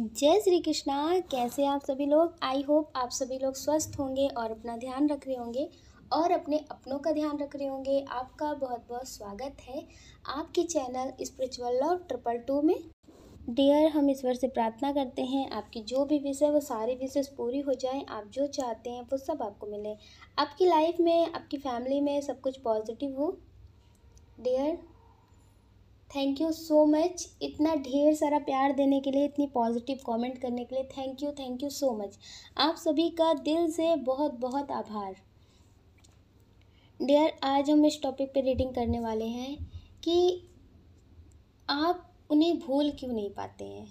जय श्री कृष्णा कैसे आप सभी लोग आई होप आप सभी लोग स्वस्थ होंगे और अपना ध्यान रख रहे होंगे और अपने अपनों का ध्यान रख रहे होंगे आपका बहुत बहुत स्वागत है आपके channel spiritual love triple two में डियर हम ईश्वर से प्रार्थना करते हैं आपकी जो भी विषय है वो सारे विषय पूरी हो जाएं आप जो चाहते हैं वो सब आपको मिले आपकी लाइफ में आपकी फैमिली में सब कुछ पॉजिटिव हो dear thank you so much इतना ढेर सारा प्यार देने के लिए इतनी पॉजिटिव कमेंट करने के लिए thank you thank you so much आप सभी का दिल से बहुत बहुत आभार डियर आज हम इस टॉपिक पे रीडिंग करने वाले हैं कि आप उन्हें भूल क्यों नहीं पाते हैं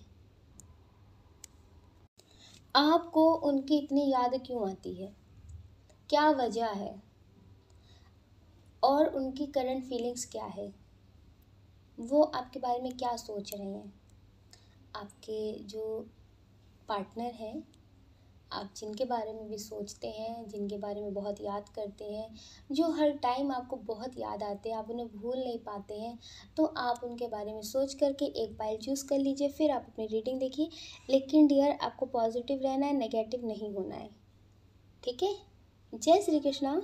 आपको उनकी इतनी याद क्यों आती है क्या वजह है और उनकी करंट फीलिंग्स क्या है वो आपके बारे में क्या सोच रहे हैं आपके जो पार्टनर हैं आप जिनके बारे में भी सोचते हैं जिनके बारे में बहुत याद करते हैं जो हर टाइम आपको बहुत याद आते हैं आप उन्हें भूल नहीं पाते हैं तो आप उनके बारे में सोच करके एक पाइल चूज़ कर लीजिए फिर आप अपनी रीडिंग देखिए लेकिन डियर आपको पॉजिटिव रहना है नेगेटिव नहीं होना है ठीक है जय श्री कृष्णा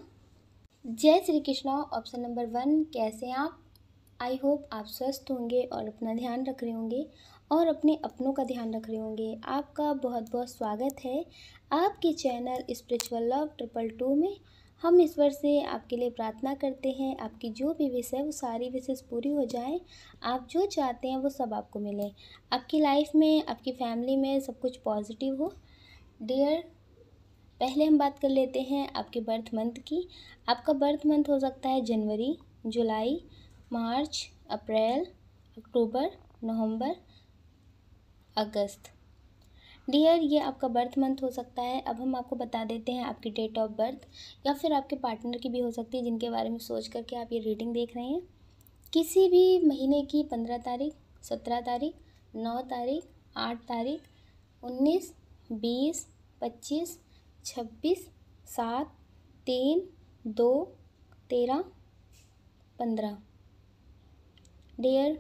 जय Shri Krishna option number one कैसे हैं आप आई होप आप स्वस्थ होंगे और अपना ध्यान रख रहे होंगे और अपने अपनों का ध्यान रख रहे होंगे आपका बहुत बहुत स्वागत है आपके channel spiritual love triple two में हम ईश्वर से आपके लिए प्रार्थना करते हैं आपकी जो भी विषय वो सारी विशेष पूरी हो जाए आप जो चाहते हैं वो सब आपको मिले आपकी लाइफ में आपकी फैमिली में सब कुछ पॉजिटिव हो डियर पहले हम बात कर लेते हैं आपके बर्थ मंथ की आपका बर्थ मंथ हो सकता है जनवरी जुलाई मार्च अप्रैल अक्टूबर नवंबर अगस्त डियर ये आपका बर्थ मंथ हो सकता है अब हम आपको बता देते हैं आपकी डेट ऑफ बर्थ या फिर आपके पार्टनर की भी हो सकती है जिनके बारे में सोच करके आप ये रीडिंग देख रहे हैं किसी भी महीने की पंद्रह तारीख सत्रह तारीख नौ तारीख आठ तारीख उन्नीस बीस पच्चीस छब्बीस सात तीन दो तेरह पंद्रह डियर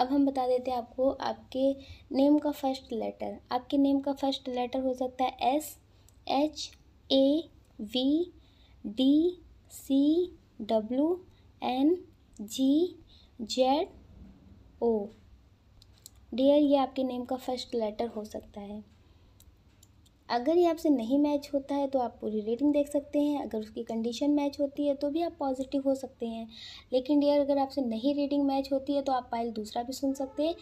अब हम बता देते हैं आपको आपके नेम का फर्स्ट लेटर आपके नेम का फर्स्ट लेटर हो सकता है S H A V D C W N G Z O dear ये आपके नेम का फर्स्ट लेटर हो सकता है अगर ये आपसे नहीं मैच होता है तो आप पूरी रेटिंग देख सकते हैं अगर उसकी कंडीशन मैच होती है तो भी आप पॉजिटिव हो सकते हैं लेकिन डियर अगर आपसे नहीं रेटिंग मैच होती है तो आप पायल दूसरा भी सुन सकते हैं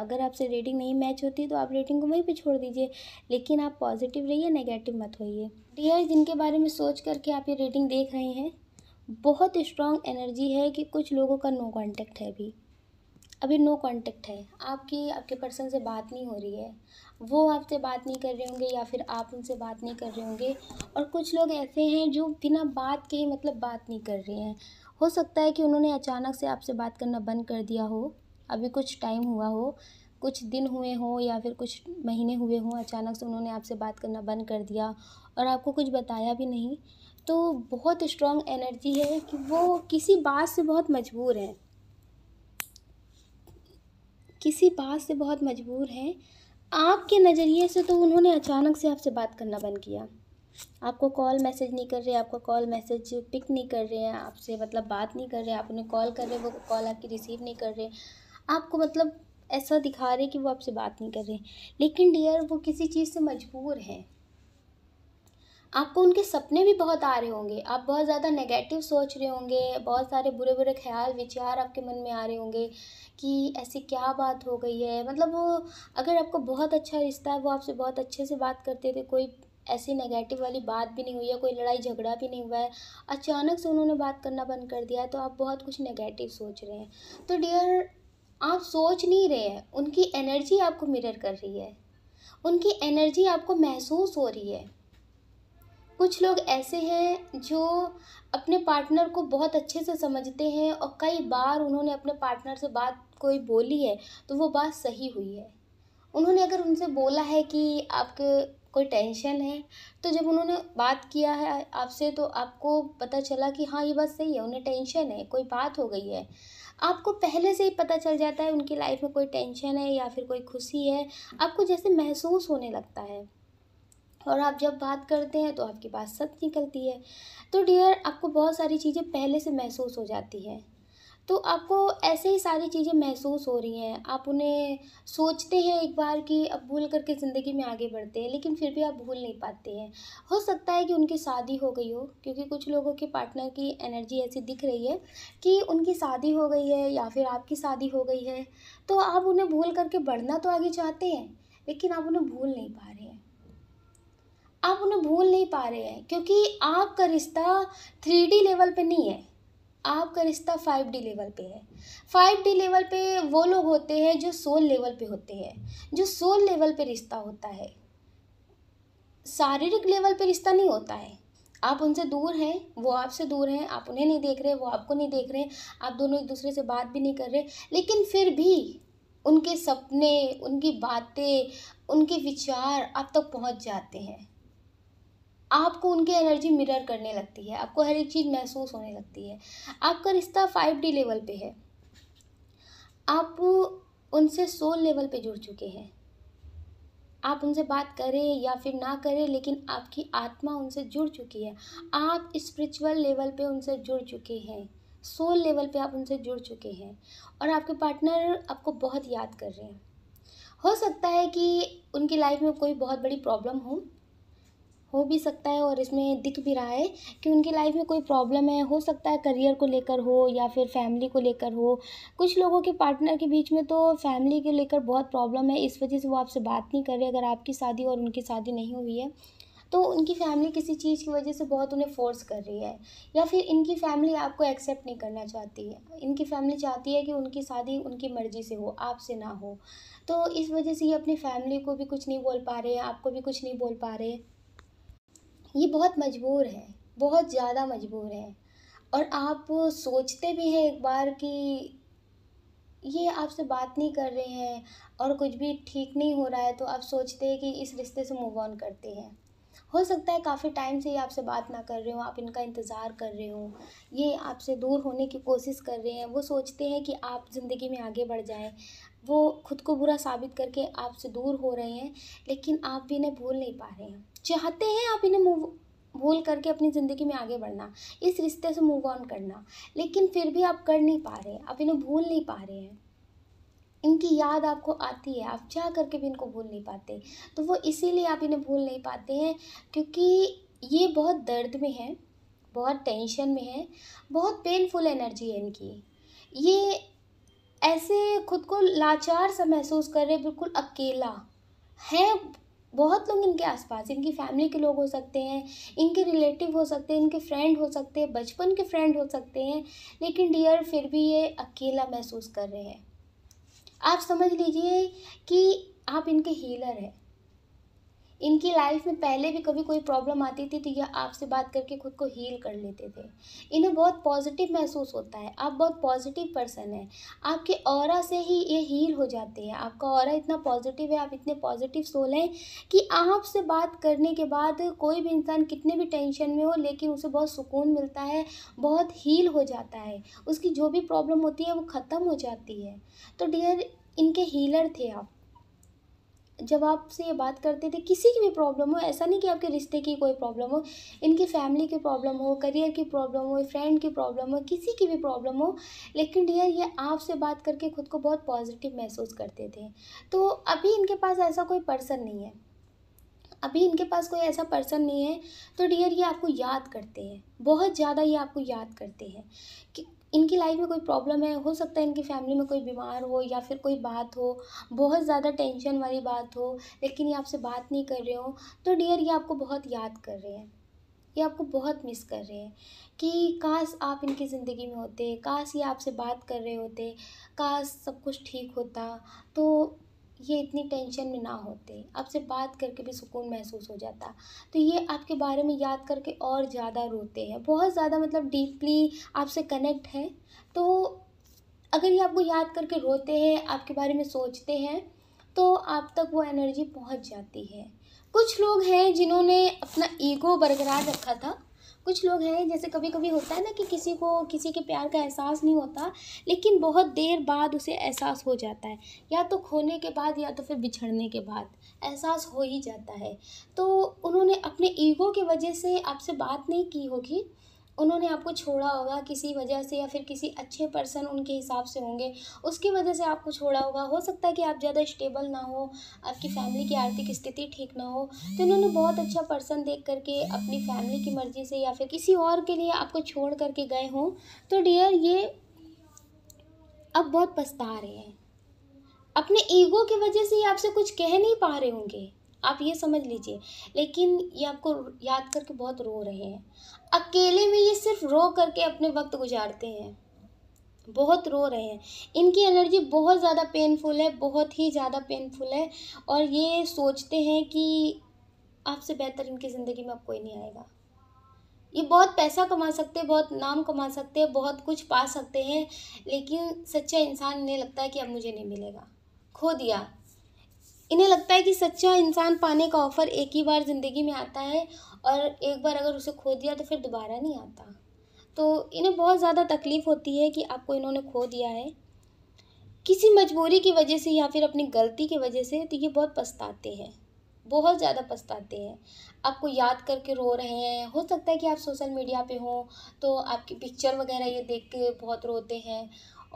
अगर आपसे रेटिंग नहीं मैच होती है तो आप रेटिंग को वहीं पर छोड़ दीजिए लेकिन आप पॉजिटिव रहिए नेगेटिव मत होइए डियर जिनके बारे में सोच करके आप ये रेटिंग देख रहे हैं बहुत स्ट्रॉन्ग एनर्जी है कि कुछ लोगों का नो कॉन्टैक्ट है अभी अभी नो कांटेक्ट है आपकी आपके पर्सन से बात नहीं हो रही है वो आपसे बात नहीं कर रहे होंगे या फिर आप उनसे बात नहीं कर रहे होंगे और कुछ लोग ऐसे हैं जो बिना बात के ही मतलब बात नहीं कर रहे हैं हो सकता है कि उन्होंने अचानक से आपसे बात करना बंद कर दिया हो अभी कुछ टाइम हुआ हो कुछ दिन हुए हों या फिर कुछ महीने हुए हों अचानक से उन्होंने आपसे बात करना बंद कर दिया और आपको कुछ बताया भी नहीं तो बहुत स्ट्रॉन्ग एनर्जी है कि वो किसी बात से बहुत मजबूर हैं किसी बात से बहुत मजबूर हैं आपके नज़रिए से तो उन्होंने अचानक से आपसे बात करना बंद किया आपको कॉल मैसेज नहीं कर रहे आपको कॉल मैसेज पिक नहीं कर रहे हैं आपसे मतलब बात नहीं कर रहे आप उन्हें कॉल कर रहे वो कॉल आपकी रिसीव नहीं कर रहे आपको मतलब ऐसा दिखा रहे कि वो आपसे बात नहीं कर रहे लेकिन डियर वो किसी चीज़ से मजबूर हैं आपको उनके सपने भी बहुत आ रहे होंगे आप बहुत ज़्यादा नेगेटिव सोच रहे होंगे बहुत सारे बुरे बुरे ख्याल विचार आपके मन में आ रहे होंगे कि ऐसी क्या बात हो गई है मतलब वो अगर आपको बहुत अच्छा रिश्ता है वो आपसे बहुत अच्छे से बात करते थे कोई ऐसी नेगेटिव वाली बात भी नहीं हुई है कोई लड़ाई झगड़ा भी नहीं हुआ है अचानक से उन्होंने बात करना बंद कर दिया है तो आप बहुत कुछ नेगेटिव सोच रहे हैं तो डियर आप सोच नहीं रहे हैं उनकी एनर्जी आपको मिरर कर रही है उनकी एनर्जी आपको महसूस हो रही है कुछ लोग ऐसे हैं जो अपने पार्टनर को बहुत अच्छे से समझते हैं और कई बार उन्होंने अपने पार्टनर से बात कोई बोली है तो वो बात सही हुई है उन्होंने अगर उनसे बोला है कि आपके कोई टेंशन है तो जब उन्होंने बात किया है आपसे तो आपको पता चला कि हाँ ये बात सही है उन्हें टेंशन है कोई बात हो गई है आपको पहले से ही पता चल जाता है उनकी लाइफ में कोई टेंशन है या फिर कोई खुशी है आपको जैसे महसूस होने लगता है और आप जब बात करते हैं तो आपकी बात सच निकलती है तो डियर आपको बहुत सारी चीज़ें पहले से महसूस हो जाती है तो आपको ऐसे ही सारी चीज़ें महसूस हो रही हैं आप उन्हें सोचते हैं एक बार कि अब भूल करके ज़िंदगी में आगे बढ़ते हैं लेकिन फिर भी आप भूल नहीं पाते हैं हो सकता है कि उनकी शादी हो गई हो क्योंकि कुछ लोगों के पार्टनर की एनर्जी ऐसी दिख रही है कि उनकी शादी हो गई है या फिर आपकी शादी हो गई है तो आप उन्हें भूल करके बढ़ना तो आगे चाहते हैं लेकिन आप उन्हें भूल नहीं पा रहे आप उन्हें भूल नहीं पा रहे हैं क्योंकि आपका रिश्ता थ्री डी लेवल पे नहीं है आपका रिश्ता फाइव डी लेवल पे है फाइव डी लेवल पे वो लोग होते हैं जो सोल लेवल पे होते हैं जो सोल लेवल पे रिश्ता होता है शारीरिक लेवल पे रिश्ता नहीं होता है आप उनसे दूर हैं वो आपसे दूर हैं आप उन्हें नहीं देख रहे वो आपको नहीं देख रहे आप दोनों एक दूसरे से बात भी नहीं कर रहे लेकिन फिर भी उनके सपने उनकी बातें उनके विचार आप तक तो पहुंच जाते हैं आपको उनकी एनर्जी मिरर करने लगती है आपको हर एक चीज़ महसूस होने लगती है आपका रिश्ता फाइव डी लेवल पे है आप उनसे सोल लेवल पे जुड़ चुके हैं आप उनसे बात करें या फिर ना करें लेकिन आपकी आत्मा उनसे जुड़ चुकी है आप स्पिरिचुअल लेवल पे उनसे जुड़ चुके हैं सोल लेवल पे आप उनसे जुड़ चुके हैं और आपके पार्टनर आपको बहुत याद कर रहे हैं हो सकता है कि उनकी लाइफ में कोई बहुत बड़ी प्रॉब्लम हो हो भी सकता है और इसमें दिख भी रहा है कि उनकी लाइफ में कोई प्रॉब्लम है हो सकता है करियर को लेकर हो या फिर फैमिली को लेकर हो कुछ लोगों के पार्टनर के बीच में तो फैमिली के लेकर बहुत प्रॉब्लम है इस वजह से वो आपसे बात नहीं कर रहे अगर आपकी शादी और उनकी शादी नहीं हुई है तो उनकी फैमिली किसी चीज़ की वजह से बहुत उन्हें फोर्स कर रही है या फिर इनकी फैमिली आपको एक्सेप्ट नहीं करना चाहती है इनकी फैमिली चाहती है कि उनकी शादी उनकी मर्ज़ी से हो आपसे ना हो तो इस वजह से ये अपनी फैमिली को भी कुछ नहीं बोल पा रहे आपको भी कुछ नहीं बोल पा रहे ये बहुत मजबूर है बहुत ज़्यादा मजबूर है और आप सोचते भी हैं एक बार कि ये आपसे बात नहीं कर रहे हैं और कुछ भी ठीक नहीं हो रहा है तो आप सोचते हैं कि इस रिश्ते से मूव ऑन करते हैं हो सकता है काफ़ी टाइम से ये आपसे बात ना कर रहे हो आप इनका इंतज़ार कर रहे हो ये आपसे दूर होने की कोशिश कर रहे हैं वो सोचते हैं कि आप ज़िंदगी में आगे बढ़ जाएं वो खुद को बुरा साबित करके आपसे दूर हो रहे हैं लेकिन आप भी इन्हें भूल नहीं पा रहे हैं चाहते हैं आप इन्हें मूव भूल करके अपनी ज़िंदगी में आगे बढ़ना इस रिश्ते से मूव ऑन करना लेकिन फिर भी आप कर नहीं पा रहे हैं आप इन्हें भूल नहीं पा रहे हैं इनकी याद आपको आती है आप चाह करके भी इनको भूल नहीं पाते तो वो इसीलिए आप इन्हें भूल नहीं पाते हैं क्योंकि ये बहुत दर्द में है बहुत टेंशन में है बहुत पेनफुल एनर्जी है इनकी ये ऐसे खुद को लाचार सा महसूस कर रहे बिल्कुल अकेला है बहुत लोग इनके आसपास इनकी फैमिली के लोग हो सकते हैं इनके रिलेटिव हो सकते हैं इनके फ्रेंड हो सकते हैं बचपन के फ्रेंड हो सकते हैं लेकिन डियर फिर भी ये अकेला महसूस कर रहे हैं आप समझ लीजिए कि आप इनके हीलर हैं इनकी लाइफ में पहले भी कभी कोई प्रॉब्लम आती थी तो यह आपसे बात करके खुद को हील कर लेते थे इन्हें बहुत पॉजिटिव महसूस होता है आप बहुत पॉजिटिव पर्सन हैं आपके और से ही ये हील हो जाते हैं आपका और इतना पॉजिटिव है आप इतने पॉजिटिव सोल हैं कि आपसे बात करने के बाद कोई भी इंसान कितने भी टेंशन में हो लेकिन उसे बहुत सुकून मिलता है बहुत हील हो जाता है उसकी जो भी प्रॉब्लम होती है वो ख़त्म हो जाती है तो डियर इनके हीलर थे आप जब आपसे ये बात करते थे किसी की भी प्रॉब्लम हो ऐसा नहीं कि आपके रिश्ते की कोई प्रॉब्लम हो इनकी फैमिली की प्रॉब्लम हो करियर की प्रॉब्लम हो फ्रेंड की प्रॉब्लम हो किसी की भी प्रॉब्लम हो लेकिन डियर ये आपसे बात करके खुद को बहुत पॉजिटिव महसूस करते थे तो अभी इनके पास ऐसा कोई पर्सन नहीं है अभी इनके पास कोई ऐसा पर्सन नहीं है तो डियर ये आपको याद करते हैं बहुत ज़्यादा ये आपको याद करते हैं कि इनकी लाइफ में कोई प्रॉब्लम है हो सकता है इनकी फैमिली में कोई बीमार हो या फिर कोई बात हो बहुत ज़्यादा टेंशन वाली बात हो लेकिन ये आपसे बात नहीं कर रहे हो तो डियर ये आपको बहुत याद कर रहे हैं ये आपको बहुत मिस कर रहे हैं कि काश आप इनकी ज़िंदगी में होते काश ये आपसे बात कर रहे होते काश सब कुछ ठीक होता तो ये इतनी टेंशन में ना होते आपसे बात करके भी सुकून महसूस हो जाता तो ये आपके बारे में याद करके और ज़्यादा रोते हैं बहुत ज़्यादा मतलब डीपली आपसे कनेक्ट है तो अगर ये आपको याद करके रोते हैं आपके बारे में सोचते हैं तो आप तक वो एनर्जी पहुंच जाती है कुछ लोग हैं जिन्होंने अपना ईगो बरकरार रखा था कुछ लोग हैं जैसे कभी कभी होता है ना कि किसी को किसी के प्यार का एहसास नहीं होता लेकिन बहुत देर बाद उसे एहसास हो जाता है या तो खोने के बाद या तो फिर बिछड़ने के बाद एहसास हो ही जाता है तो उन्होंने अपने ईगो की वजह से आपसे बात नहीं की होगी उन्होंने आपको छोड़ा होगा किसी वजह से या फिर किसी अच्छे पर्सन उनके हिसाब से होंगे उसकी वजह से आपको छोड़ा होगा हो सकता है कि आप ज़्यादा स्टेबल ना हो आपकी फैमिली की आर्थिक स्थिति ठीक ना हो तो इन्होंने बहुत अच्छा पर्सन देख करके अपनी फैमिली की मर्ज़ी से या फिर किसी और के लिए आपको छोड़ करके गए हों तो डियर ये अब बहुत पछता रहे हैं अपने ईगो की वजह से ही आपसे कुछ कह नहीं पा रहे होंगे आप ये समझ लीजिए लेकिन ये आपको याद करके बहुत रो रहे हैं अकेले में ये सिर्फ रो करके अपने वक्त गुजारते हैं बहुत रो रहे हैं इनकी एनर्जी बहुत ज़्यादा पेनफुल है बहुत ही ज़्यादा पेनफुल है और ये सोचते हैं कि आपसे बेहतर इनकी ज़िंदगी में अब कोई नहीं आएगा ये बहुत पैसा कमा सकते हैं बहुत नाम कमा सकते हैं बहुत कुछ पा सकते हैं लेकिन सच्चा इंसान इन्हें लगता है कि अब मुझे नहीं मिलेगा खो दिया इन्हें लगता है कि सच्चा इंसान पाने का ऑफ़र एक ही बार ज़िंदगी में आता है और एक बार अगर उसे खो दिया तो फिर दोबारा नहीं आता तो इन्हें बहुत ज़्यादा तकलीफ़ होती है कि आपको इन्होंने खो दिया है किसी मजबूरी की वजह से या फिर अपनी गलती की वजह से तो ये बहुत पछताते हैं बहुत ज़्यादा पछताते हैं आपको याद करके रो रहे हैं हो सकता है कि आप सोशल मीडिया पे हो तो आपकी पिक्चर वगैरह ये देख के बहुत रोते हैं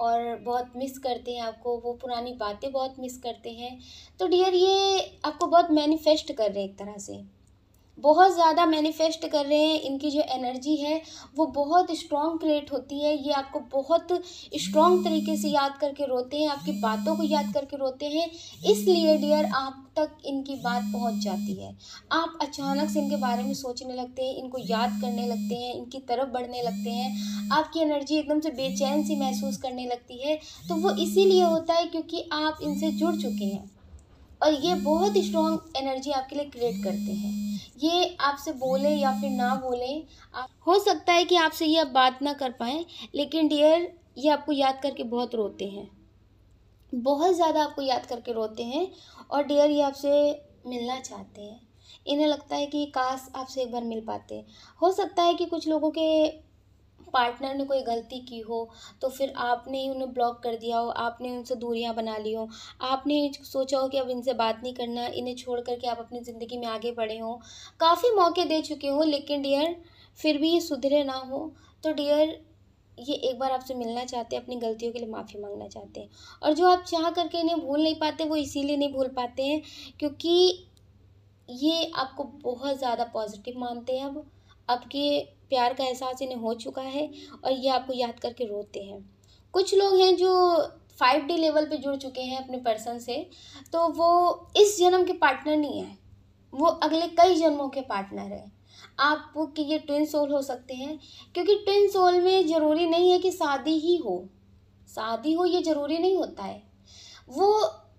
और बहुत मिस करते हैं आपको वो पुरानी बातें बहुत मिस करते हैं तो डियर ये आपको बहुत मैनिफेस्ट कर रहे हैं एक तरह से बहुत ज़्यादा मैनिफेस्ट कर रहे हैं इनकी जो एनर्जी है वो बहुत स्ट्रॉन्ग क्रिएट होती है ये आपको बहुत स्ट्रॉन्ग तरीके से याद करके रोते हैं आपकी बातों को याद करके रोते हैं इसलिए डियर आप तक इनकी बात पहुंच जाती है आप अचानक से इनके बारे में सोचने लगते हैं इनको याद करने लगते हैं इनकी तरफ बढ़ने लगते हैं आपकी एनर्जी एकदम से बेचैन सी महसूस करने लगती है तो वो इसीलिए होता है क्योंकि आप इनसे जुड़ चुके हैं और ये बहुत ही स्ट्रॉन्ग एनर्जी आपके लिए क्रिएट करते हैं ये आपसे बोले या फिर ना बोले आप हो सकता है कि आपसे ये आप बात ना कर पाएँ लेकिन डियर ये आपको याद करके बहुत रोते हैं बहुत ज़्यादा आपको याद करके रोते हैं और डियर ये आपसे मिलना चाहते हैं इन्हें लगता है कि काश आपसे एक बार मिल पाते हो सकता है कि कुछ लोगों के पार्टनर ने कोई गलती की हो तो फिर आपने ही उन्हें ब्लॉक कर दिया हो आपने उनसे दूरियां बना ली हो आपने सोचा हो कि अब इनसे बात नहीं करना इन्हें छोड़ करके आप अपनी ज़िंदगी में आगे बढ़े हों काफ़ी मौके दे चुके हों लेकिन डियर फिर भी ये सुधरे ना हो तो डियर ये एक बार आपसे मिलना चाहते हैं अपनी गलतियों के लिए माफ़ी मांगना चाहते हैं और जो आप चाह करके इन्हें भूल नहीं पाते वो इसीलिए नहीं भूल पाते हैं क्योंकि ये आपको बहुत ज़्यादा पॉजिटिव मानते हैं अब आपके प्यार का एहसास इन्हें हो चुका है और ये आपको याद करके रोते हैं कुछ लोग हैं जो फाइव डी लेवल पे जुड़ चुके हैं अपने पर्सन से तो वो इस जन्म के पार्टनर नहीं है वो अगले कई जन्मों के पार्टनर है आपके ये ट्विन सोल हो सकते हैं क्योंकि ट्विन सोल में ज़रूरी नहीं है कि शादी ही हो शादी हो ये ज़रूरी नहीं होता है वो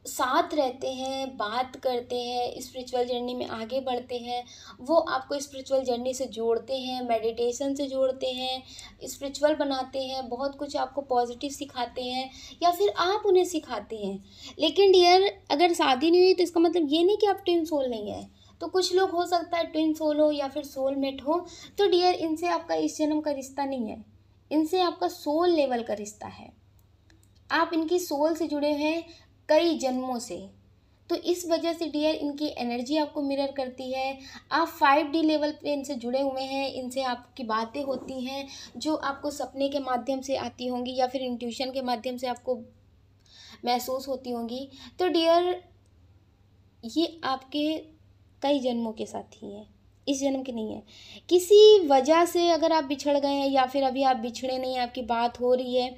साथ रहते हैं बात करते हैं स्पिरिचुअल जर्नी में आगे बढ़ते हैं वो आपको स्पिरिचुअल जर्नी से जोड़ते हैं मेडिटेशन से जोड़ते हैं स्पिरिचुअल बनाते हैं बहुत कुछ आपको पॉजिटिव सिखाते हैं या फिर आप उन्हें सिखाते हैं लेकिन डियर अगर शादी नहीं हुई तो इसका मतलब ये नहीं कि आप ट्विन सोल नहीं है तो कुछ लोग हो सकता है ट्विन सोल हो या फिर सोलमेट हो तो डियर इनसे आपका इस जन्म का रिश्ता नहीं है इनसे आपका सोल लेवल का रिश्ता है आप इनकी सोल से जुड़े हैं कई जन्मों से तो इस वजह से डियर इनकी एनर्जी आपको मिरर करती है आप फाइव डी लेवल पे इनसे जुड़े हुए हैं इनसे आपकी बातें होती हैं जो आपको सपने के माध्यम से आती होंगी या फिर इंट्यूशन के माध्यम से आपको महसूस होती होंगी तो डियर ये आपके कई जन्मों के साथ ही है इस जन्म के नहीं है किसी वजह से अगर आप बिछड़ गए हैं या फिर अभी आप बिछड़े नहीं आपकी बात हो रही है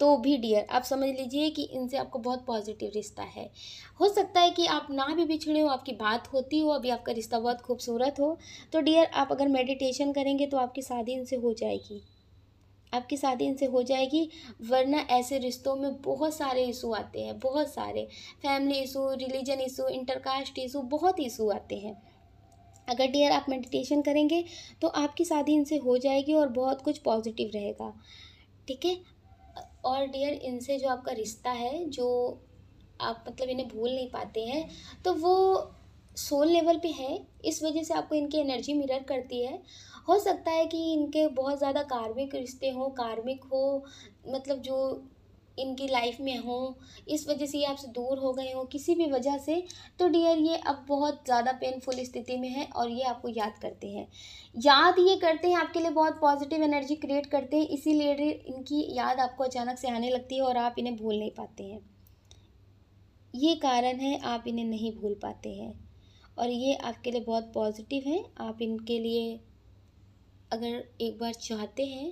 तो भी डियर आप समझ लीजिए कि इनसे आपको बहुत पॉजिटिव रिश्ता है हो सकता है कि आप ना भी बिछड़े हो आपकी बात होती हो अभी आपका रिश्ता बहुत खूबसूरत हो तो डियर आप अगर मेडिटेशन करेंगे तो आपकी शादी इनसे हो जाएगी आपकी शादी इनसे हो जाएगी वरना ऐसे रिश्तों में बहुत सारे इशू आते हैं बहुत सारे family issue religion issue intercaste issue बहुत इशू आते हैं अगर डियर आप मेडिटेशन करेंगे तो आपकी शादी इनसे हो जाएगी और बहुत कुछ पॉजिटिव रहेगा ठीक है और डियर इनसे जो आपका रिश्ता है जो आप मतलब इन्हें भूल नहीं पाते हैं तो वो सोल लेवल पे है इस वजह से आपको इनकी एनर्जी मिरर करती है हो सकता है कि इनके बहुत ज़्यादा कार्मिक रिश्ते हों कार्मिक हो मतलब जो इनकी लाइफ में हों इस वजह से ये आपसे दूर हो गए हों किसी भी वजह से तो डियर ये अब बहुत ज़्यादा पेनफुल स्थिति में है और ये आपको याद करते हैं याद ये करते हैं आपके लिए बहुत पॉजिटिव एनर्जी क्रिएट करते हैं इसीलिए इनकी याद आपको अचानक से आने लगती है और आप इन्हें भूल नहीं पाते हैं ये कारण है आप इन्हें नहीं भूल पाते हैं और ये आपके लिए बहुत पॉजिटिव है आप इनके लिए अगर एक बार चाहते हैं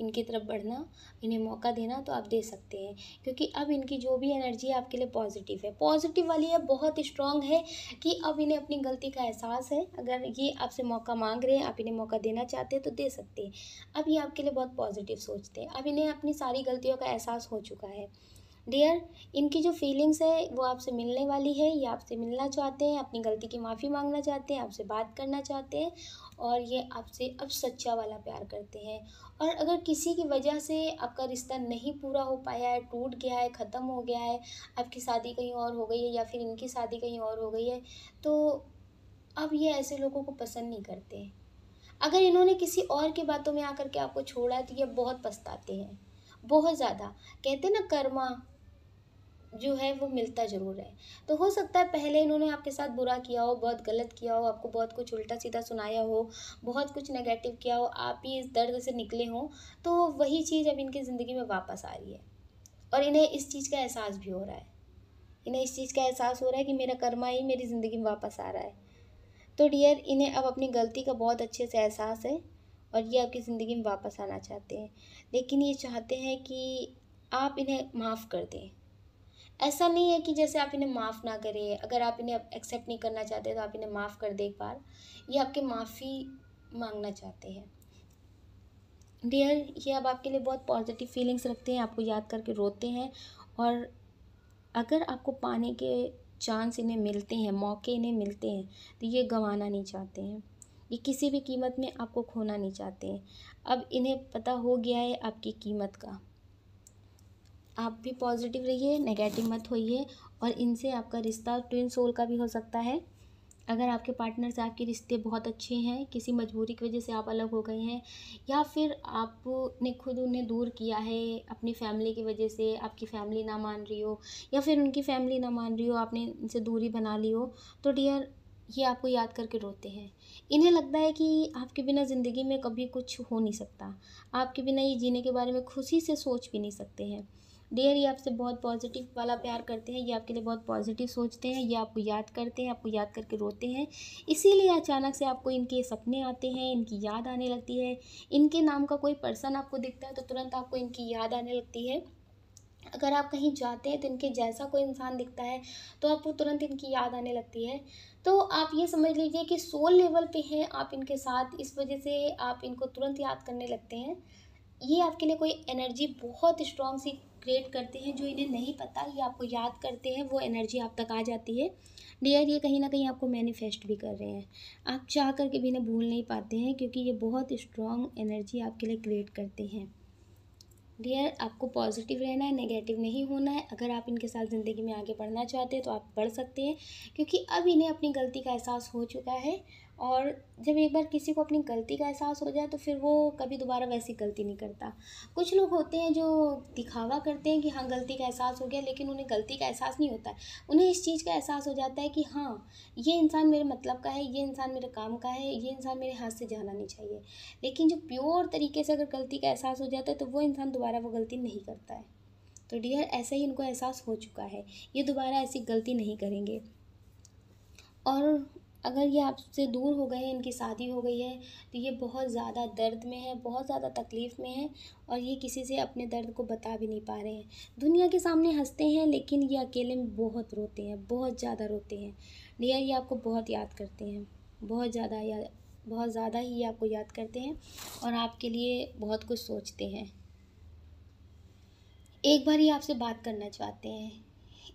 इनकी तरफ बढ़ना इन्हें मौका देना तो आप दे सकते हैं क्योंकि अब इनकी जो भी एनर्जी है आपके लिए पॉजिटिव है पॉजिटिव वाली है बहुत स्ट्रांग है कि अब इन्हें अपनी गलती का एहसास है अगर ये आपसे मौका मांग रहे हैं आप इन्हें मौका देना चाहते हैं तो दे सकते हैं अब ये आपके लिए बहुत पॉजिटिव सोचते हैं अब इन्हें अपनी सारी गलतियों का एहसास हो चुका है डियर इनकी जो फीलिंग्स है वो आपसे मिलने वाली है या आपसे मिलना चाहते हैं अपनी गलती की माफ़ी मांगना चाहते हैं आपसे बात करना चाहते हैं और ये आपसे अब सच्चा वाला प्यार करते हैं और अगर किसी की वजह से आपका रिश्ता नहीं पूरा हो पाया है टूट गया है ख़त्म हो गया है आपकी शादी कहीं और हो गई है या फिर इनकी शादी कहीं और हो गई है तो अब ये ऐसे लोगों को पसंद नहीं करते अगर इन्होंने किसी और की बातों में आकर के आपको छोड़ा है तो ये बहुत पछताते हैं बहुत ज़्यादा कहते ना कर्मा जो है वो मिलता ज़रूर है तो हो सकता है पहले इन्होंने आपके साथ बुरा किया हो बहुत गलत किया हो आपको बहुत कुछ उल्टा सीधा सुनाया हो बहुत कुछ नेगेटिव किया हो आप ही इस दर्द से निकले हों तो वही चीज़ अब इनकी ज़िंदगी में वापस आ रही है और इन्हें इस चीज़ का एहसास भी हो रहा है इन्हें इस चीज़ का एहसास हो रहा है कि मेरा कर्मा ही मेरी ज़िंदगी में वापस आ रहा है तो डियर इन्हें अब अपनी गलती का बहुत अच्छे से एहसास है और ये आपकी ज़िंदगी में वापस आना चाहते हैं लेकिन ये चाहते हैं कि आप इन्हें माफ़ कर दें ऐसा नहीं है कि जैसे आप इन्हें माफ़ ना करें अगर आप इन्हें एक्सेप्ट नहीं करना चाहते तो आप इन्हें माफ़ कर दे एक बार ये आपके माफ़ी मांगना चाहते हैं डियर ये अब आपके लिए बहुत पॉजिटिव फीलिंग्स रखते हैं आपको याद करके रोते हैं और अगर आपको पाने के चांस इन्हें मिलते हैं मौके इन्हें मिलते हैं तो ये गंवाना नहीं चाहते हैं ये किसी भी कीमत में आपको खोना नहीं चाहते हैं अब इन्हें पता हो गया है आपकी कीमत का आप भी पॉजिटिव रहिए नेगेटिव मत होइए और इनसे आपका रिश्ता ट्विन सोल का भी हो सकता है अगर आपके पार्टनर से आपके रिश्ते बहुत अच्छे हैं किसी मजबूरी की वजह से आप अलग हो गए हैं या फिर आपने खुद उन्हें दूर किया है अपनी फैमिली की वजह से आपकी फैमिली ना मान रही हो या फिर उनकी फैमिली ना मान रही हो आपने इनसे दूरी बना ली हो तो डियर ये आपको याद करके रोते हैं इन्हें लगता है कि आपके बिना ज़िंदगी में कभी कुछ हो नहीं सकता आपके बिना ये जीने के बारे में खुशी से सोच भी नहीं सकते हैं डियर ये आपसे बहुत पॉजिटिव वाला प्यार करते हैं ये आपके लिए बहुत पॉजिटिव सोचते हैं ये आपको याद करते हैं आपको याद करके रोते हैं इसीलिए अचानक से आपको इनके सपने आते हैं इनकी याद आने लगती है इनके नाम का कोई पर्सन आपको दिखता है तो तुरंत आपको इनकी याद आने लगती है अगर आप कहीं जाते हैं तो इनके जैसा कोई इंसान दिखता है तो आपको तुरंत इनकी याद आने लगती है तो आप ये समझ लीजिए कि सोल लेवल पे हैं आप इनके साथ इस वजह से आप इनको तुरंत याद करने लगते हैं ये आपके लिए कोई एनर्जी बहुत स्ट्रॉन्ग सी क्रिएट करते हैं जो इन्हें नहीं पता ये आपको याद करते हैं वो एनर्जी आप तक आ जाती है डियर ये कहीं ना कहीं आपको मैनिफेस्ट भी कर रहे हैं आप चाह कर के भी इन्हें भूल नहीं पाते हैं क्योंकि ये बहुत स्ट्रॉन्ग एनर्जी आपके लिए क्रिएट करते हैं डियर आपको पॉजिटिव रहना है नेगेटिव नहीं होना है अगर आप इनके साथ ज़िंदगी में आगे बढ़ना चाहते हैं तो आप बढ़ सकते हैं क्योंकि अब इन्हें अपनी गलती का एहसास हो चुका है और जब एक बार किसी को अपनी गलती का एहसास हो जाए तो फिर वो कभी दोबारा वैसी गलती नहीं करता कुछ लोग होते हैं जो दिखावा करते हैं कि हाँ गलती का एहसास हो गया लेकिन उन्हें गलती का एहसास नहीं होता है उन्हें इस चीज़ का एहसास हो जाता है कि हाँ ये इंसान मेरे मतलब का है ये इंसान मेरे काम का है ये इंसान मेरे हाथ से जाना नहीं चाहिए लेकिन जो प्योर तरीके से अगर गलती का एहसास हो जाता है तो वो इंसान दोबारा वो गलती नहीं करता है तो डियर ऐसा ही इनको एहसास हो चुका है ये दोबारा ऐसी गलती नहीं करेंगे और अगर ये आपसे दूर हो गए हैं इनकी शादी हो गई है तो ये बहुत ज़्यादा दर्द में है बहुत ज़्यादा तकलीफ़ में है और ये किसी से अपने दर्द को बता भी नहीं पा रहे हैं दुनिया के सामने हंसते हैं लेकिन ये अकेले में बहुत रोते हैं बहुत ज़्यादा रोते हैं डियर ये आपको बहुत याद करते हैं बहुत ज़्यादा या बहुत ज़्यादा ही आपको याद करते हैं और आपके लिए बहुत कुछ सोचते हैं एक बार ये आपसे बात करना चाहते हैं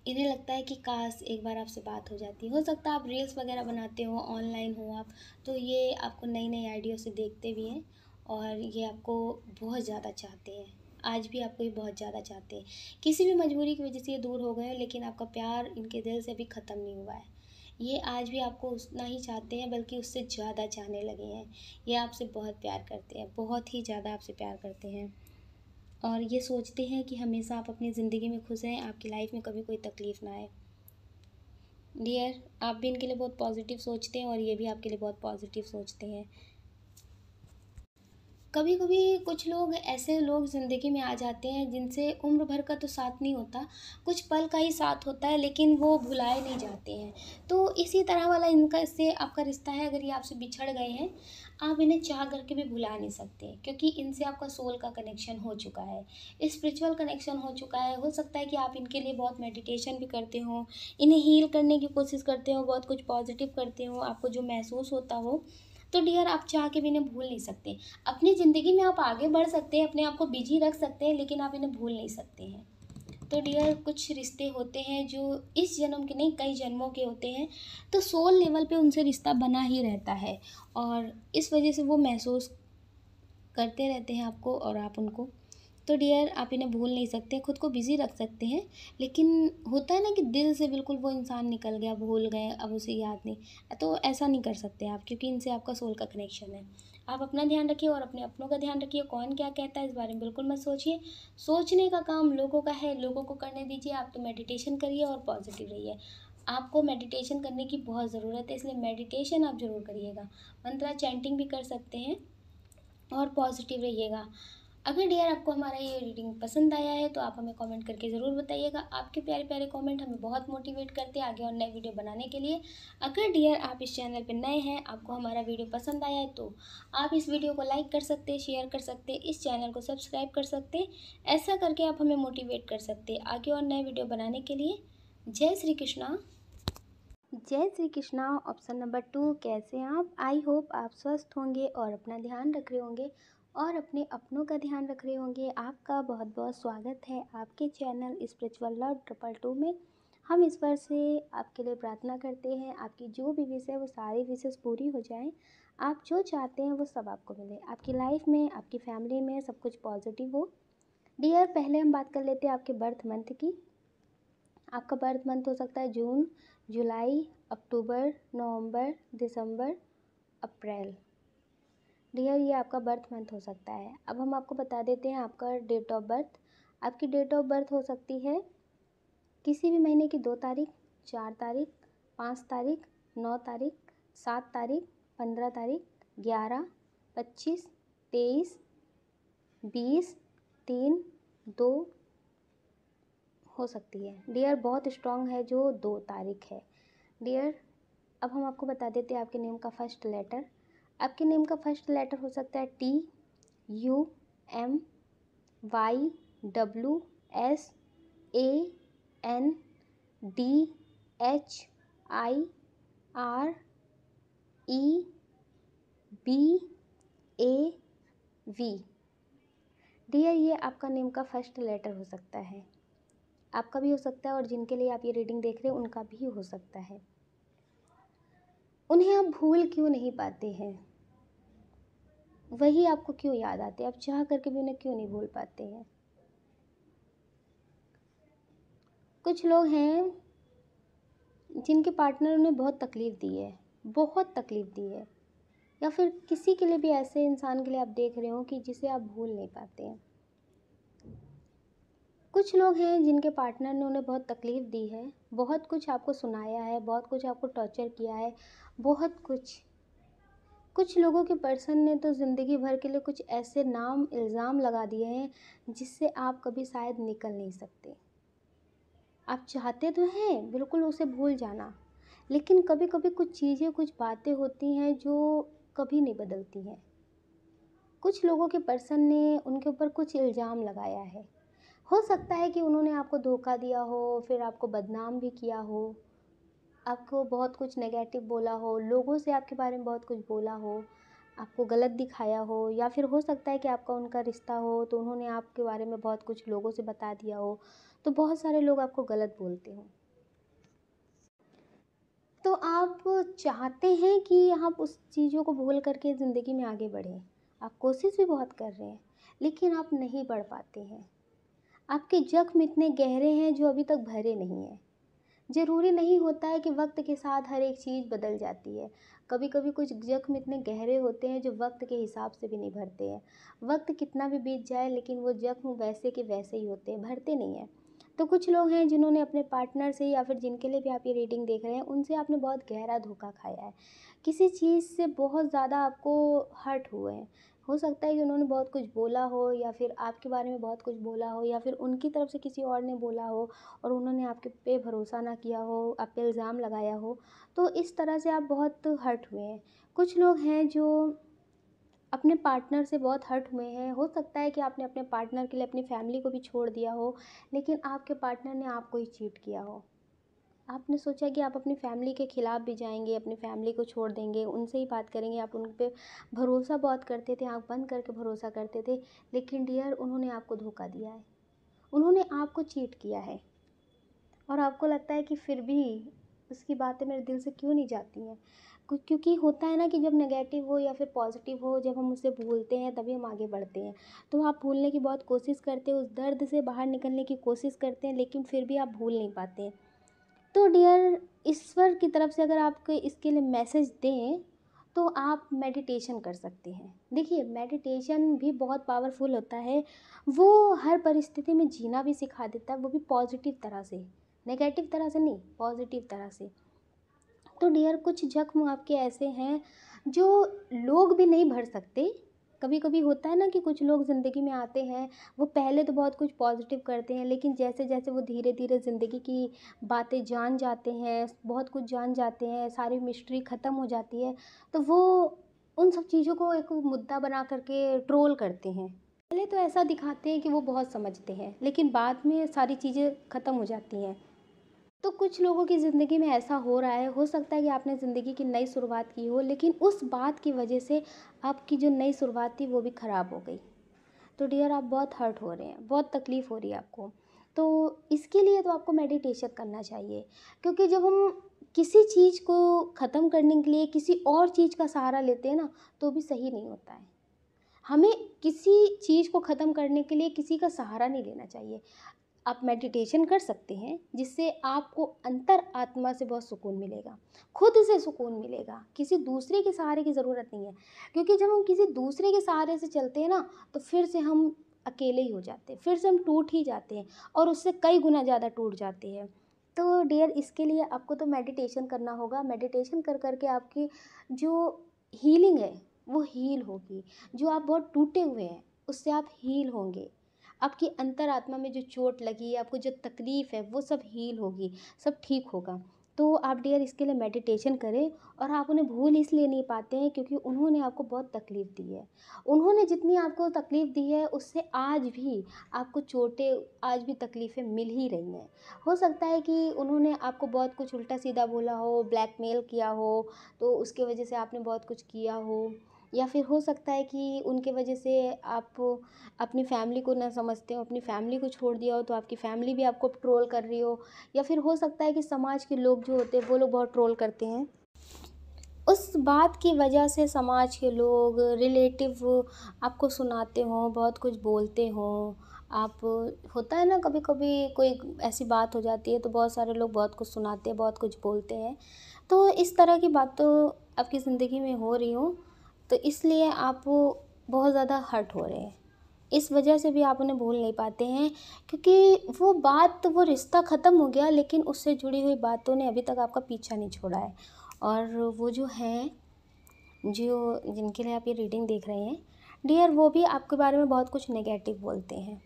इन्हें लगता है कि काश एक बार आपसे बात हो जाती हो सकता है आप रील्स वगैरह बनाते हो ऑनलाइन हो आप तो ये आपको नई नई आइडिया से देखते भी हैं और ये आपको बहुत ज़्यादा चाहते हैं आज भी आपको ये बहुत ज़्यादा चाहते हैं किसी भी मजबूरी की वजह से ये दूर हो गए लेकिन आपका प्यार इनके दिल से अभी ख़त्म नहीं हुआ है ये आज भी आपको उतना ही चाहते हैं बल्कि उससे ज़्यादा चाहने लगे हैं ये आपसे बहुत प्यार करते हैं बहुत ही ज़्यादा आपसे प्यार करते हैं और ये सोचते हैं कि हमेशा आप अपनी ज़िंदगी में खुश रहें आपकी लाइफ में कभी कोई तकलीफ़ ना आए डियर आप भी इनके लिए बहुत पॉजिटिव सोचते हैं और ये भी आपके लिए बहुत पॉजिटिव सोचते हैं कभी कभी कुछ लोग ऐसे लोग ज़िंदगी में आ जाते हैं जिनसे उम्र भर का तो साथ नहीं होता कुछ पल का ही साथ होता है लेकिन वो भुलाए नहीं जाते हैं तो इसी तरह वाला इनका इससे आपका रिश्ता है अगर ये आपसे बिछड़ गए हैं आप इन्हें चाह करके भी भुला नहीं सकते क्योंकि इनसे आपका सोल का कनेक्शन हो चुका है स्पिरिचुअल कनेक्शन हो चुका है हो सकता है कि आप इनके लिए बहुत मेडिटेशन भी करते हो इन्हें हील करने की कोशिश करते हो बहुत कुछ पॉजिटिव करते हो आपको जो महसूस होता हो तो डियर आप चाह के भी इन्हें भूल नहीं सकते अपनी ज़िंदगी में आप आगे बढ़ सकते हैं अपने आप को बिजी रख सकते हैं लेकिन आप इन्हें भूल नहीं सकते हैं तो डियर कुछ रिश्ते होते हैं जो इस जन्म के नहीं कई जन्मों के होते हैं तो सोल लेवल पे उनसे रिश्ता बना ही रहता है और इस वजह से वो महसूस करते रहते हैं आपको और आप उनको तो डियर आप इन्हें भूल नहीं सकते खुद को बिज़ी रख सकते हैं लेकिन होता है ना कि दिल से बिल्कुल वो इंसान निकल गया भूल गए अब उसे याद नहीं तो ऐसा नहीं कर सकते आप क्योंकि इनसे आपका सोल का कनेक्शन है आप अपना ध्यान रखिए और अपने अपनों का ध्यान रखिए कौन क्या कहता है इस बारे में बिल्कुल मत सोचिए सोचने का काम लोगों का है लोगों को करने दीजिए आप तो मेडिटेशन करिए और पॉजिटिव रहिए आपको मेडिटेशन करने की बहुत ज़रूरत है इसलिए मेडिटेशन आप ज़रूर करिएगा मंत्रा चैंटिंग भी कर सकते हैं और पॉजिटिव रहिएगा अगर डियर आपको हमारा ये रीडिंग पसंद आया है तो आप हमें कमेंट करके ज़रूर बताइएगा आपके प्यारे प्यारे कमेंट हमें बहुत मोटिवेट करते हैं आगे और नए वीडियो बनाने के लिए अगर डियर आप इस चैनल पर नए हैं आपको हमारा वीडियो पसंद आया है तो आप इस वीडियो को लाइक कर सकते शेयर कर सकते इस चैनल को सब्सक्राइब कर सकते ऐसा करके आप हमें मोटिवेट कर सकते आगे और नए वीडियो बनाने के लिए जय श्री कृष्णा जय Shri Krishna option number two कैसे हैं आप आई होप आप स्वस्थ होंगे और अपना ध्यान रख रहे होंगे और अपने अपनों का ध्यान रख रहे होंगे आपका बहुत बहुत स्वागत है आपके channel spiritual law triple two में हम इस पर से आपके लिए प्रार्थना करते हैं आपकी जो भी विषय है वो सारी विशेष पूरी हो जाए आप जो चाहते हैं वो सब आपको मिले आपकी लाइफ में आपकी फैमिली में सब कुछ पॉजिटिव हो डियर पहले हम बात कर लेते हैं आपके बर्थ मंथ की आपका बर्थ मंथ हो सकता है जून जुलाई अक्टूबर नवंबर दिसंबर अप्रैल डियर ये आपका बर्थ मंथ हो सकता है अब हम आपको बता देते हैं आपका डेट ऑफ बर्थ आपकी डेट ऑफ बर्थ हो सकती है किसी भी महीने की दो तारीख चार तारीख पाँच तारीख नौ तारीख सात तारीख पंद्रह तारीख ग्यारह पच्चीस तेईस बीस तीन दो हो सकती है डियर बहुत स्ट्रॉन्ग है जो दो तारीख है डियर अब हम आपको बता देते हैं आपके नेम का फर्स्ट लेटर आपके नेम का फर्स्ट लेटर हो सकता है T U M Y W S A N D H I R E B A V dear ये आपका नेम का फर्स्ट लेटर हो सकता है आपका भी हो सकता है और जिनके लिए आप ये रीडिंग देख रहे हैं उनका भी हो सकता है उन्हें आप भूल क्यों नहीं पाते हैं वही आपको क्यों याद आते हैं आप चाह करके भी उन्हें क्यों नहीं भूल पाते हैं कुछ लोग हैं जिनके पार्टनर उन्हें बहुत तकलीफ़ दी है बहुत तकलीफ़ दी है या फिर किसी के लिए भी ऐसे इंसान के लिए आप देख रहे हो कि जिसे आप भूल नहीं पाते हैं कुछ लोग हैं जिनके पार्टनर ने उन्हें बहुत तकलीफ़ दी है बहुत कुछ आपको सुनाया है बहुत कुछ आपको टॉर्चर किया है बहुत कुछ कुछ लोगों के पर्सन ने तो ज़िंदगी भर के लिए कुछ ऐसे नाम इल्ज़ाम लगा दिए हैं जिससे आप कभी शायद निकल नहीं सकते आप चाहते तो हैं बिल्कुल उसे भूल जाना लेकिन कभी कभी कुछ चीज़ें कुछ बातें होती हैं जो कभी नहीं बदलती हैं कुछ लोगों के पर्सन ने उनके ऊपर कुछ इल्ज़ाम लगाया है हो सकता है कि उन्होंने आपको धोखा दिया हो फिर आपको बदनाम भी किया हो आपको बहुत कुछ नेगेटिव बोला हो लोगों से आपके बारे में बहुत कुछ बोला हो आपको गलत दिखाया हो या फिर हो सकता है कि आपका उनका रिश्ता हो तो उन्होंने आपके बारे में बहुत कुछ लोगों से बता दिया हो तो बहुत सारे लोग आपको गलत बोलते हो तो आप चाहते हैं कि आप उस चीज़ों को भूल करके ज़िंदगी में आगे बढ़ें आप कोशिश भी बहुत कर रहे हैं लेकिन आप नहीं बढ़ पाते हैं आपके जख्म इतने गहरे हैं जो अभी तक भरे नहीं हैं ज़रूरी नहीं होता है कि वक्त के साथ हर एक चीज़ बदल जाती है कभी कभी कुछ जख्म इतने गहरे होते हैं जो वक्त के हिसाब से भी नहीं भरते हैं वक्त कितना भी बीत जाए लेकिन वो जख्म वैसे के वैसे ही होते हैं भरते नहीं हैं तो कुछ लोग हैं जिन्होंने अपने पार्टनर से या फिर जिनके लिए भी आप ये रीडिंग देख रहे हैं उनसे आपने बहुत गहरा धोखा खाया है किसी चीज़ से बहुत ज़्यादा आपको हर्ट हुए हैं हो सकता है कि उन्होंने बहुत कुछ बोला हो या फिर आपके बारे में बहुत कुछ बोला हो या फिर उनकी तरफ से किसी और ने बोला हो और उन्होंने आपके पे भरोसा ना किया हो आप पे इल्ज़ाम लगाया हो तो इस तरह से आप बहुत हर्ट हुए हैं कुछ लोग हैं जो अपने पार्टनर से बहुत हर्ट हुए हैं हो सकता है कि आपने अपने पार्टनर के लिए अपनी फैमिली को भी छोड़ दिया हो लेकिन आपके पार्टनर ने आपको ही चीट किया हो आपने सोचा कि आप अपनी फैमिली के ख़िलाफ़ भी जाएंगे अपनी फैमिली को छोड़ देंगे उनसे ही बात करेंगे आप उन पर भरोसा बहुत करते थे आँख बंद करके भरोसा करते थे लेकिन डियर उन्होंने आपको धोखा दिया है उन्होंने आपको चीट किया है और आपको लगता है कि फिर भी उसकी बातें मेरे दिल से क्यों नहीं जाती हैं क्योंकि होता है ना कि जब नेगेटिव हो या फिर पॉजिटिव हो जब हम उसे भूलते हैं तभी हम आगे बढ़ते हैं तो आप भूलने की बहुत कोशिश करते हैं उस दर्द से बाहर निकलने की कोशिश करते हैं लेकिन फिर भी आप भूल नहीं पाते हैं तो डियर ईश्वर की तरफ से अगर आपको इसके लिए मैसेज दें तो आप मेडिटेशन कर सकते हैं देखिए मेडिटेशन भी बहुत पावरफुल होता है वो हर परिस्थिति में जीना भी सिखा देता है वो भी पॉजिटिव तरह से नेगेटिव तरह से नहीं पॉजिटिव तरह से तो डियर कुछ जख्म आपके ऐसे हैं जो लोग भी नहीं भर सकते कभी कभी होता है ना कि कुछ लोग ज़िंदगी में आते हैं वो पहले तो बहुत कुछ पॉजिटिव करते हैं लेकिन जैसे जैसे वो धीरे धीरे ज़िंदगी की बातें जान जाते हैं बहुत कुछ जान जाते हैं सारी मिस्ट्री ख़त्म हो जाती है तो वो उन सब चीज़ों को एक मुद्दा बना करके ट्रोल करते हैं पहले तो ऐसा दिखाते हैं कि वो बहुत समझते हैं लेकिन बाद में सारी चीज़ें ख़त्म हो जाती हैं तो कुछ लोगों की ज़िंदगी में ऐसा हो रहा है हो सकता है कि आपने ज़िंदगी की नई शुरुआत की हो लेकिन उस बात की वजह से आपकी जो नई शुरुआत थी वो भी ख़राब हो गई तो डियर आप बहुत हर्ट हो रहे हैं बहुत तकलीफ़ हो रही है आपको तो इसके लिए तो आपको मेडिटेशन करना चाहिए क्योंकि जब हम किसी चीज़ को ख़त्म करने के लिए किसी और चीज़ का सहारा लेते हैं ना तो भी सही नहीं होता है हमें किसी चीज़ को ख़त्म करने के लिए किसी का सहारा नहीं लेना चाहिए आप मेडिटेशन कर सकते हैं जिससे आपको अंतर आत्मा से बहुत सुकून मिलेगा खुद से सुकून मिलेगा किसी दूसरे के सहारे की ज़रूरत नहीं है क्योंकि जब हम किसी दूसरे के सहारे से चलते हैं ना तो फिर से हम अकेले ही हो जाते हैं फिर से हम टूट ही जाते हैं और उससे कई गुना ज़्यादा टूट जाते हैं तो डियर इसके लिए आपको तो मेडिटेशन करना होगा मेडिटेशन कर करके आपकी जो हीलिंग है वो हील होगी जो आप बहुत टूटे हुए हैं उससे आप हील होंगे आपकी अंतरात्मा में जो चोट लगी है आपको जो तकलीफ़ है वो सब हील होगी सब ठीक होगा तो आप डियर इसके लिए मेडिटेशन करें और आप उन्हें भूल इसलिए नहीं पाते हैं क्योंकि उन्होंने आपको बहुत तकलीफ़ दी है उन्होंने जितनी आपको तकलीफ़ दी है उससे आज भी आपको चोटें आज भी तकलीफ़ें मिल ही रही हैं हो सकता है कि उन्होंने आपको बहुत कुछ उल्टा सीधा बोला हो ब्लैकमेल किया हो तो उसके वजह से आपने बहुत कुछ किया हो या फिर हो सकता है कि उनके वजह से आप अपनी फ़ैमिली को ना समझते हो अपनी फ़ैमिली को छोड़ दिया हो तो आपकी फ़ैमिली भी आपको ट्रोल कर रही हो या फिर हो सकता है कि समाज के लोग जो होते हैं वो लोग बहुत ट्रोल करते हैं उस बात की वजह से समाज के लोग रिलेटिव आपको सुनाते हों बहुत कुछ बोलते हों आप होता है ना कभी कभी कोई ऐसी बात हो जाती है तो बहुत सारे लोग बहुत कुछ सुनाते हैं बहुत कुछ बोलते हैं तो इस तरह की बात तो आपकी ज़िंदगी में हो रही हूँ तो इसलिए आप बहुत ज़्यादा हर्ट हो रहे हैं इस वजह से भी आप उन्हें भूल नहीं पाते हैं क्योंकि वो बात वो रिश्ता ख़त्म हो गया लेकिन उससे जुड़ी हुई बातों ने अभी तक आपका पीछा नहीं छोड़ा है और वो जो हैं जो जिनके लिए आप ये रीडिंग देख रहे हैं डियर वो भी आपके बारे में बहुत कुछ नेगेटिव बोलते हैं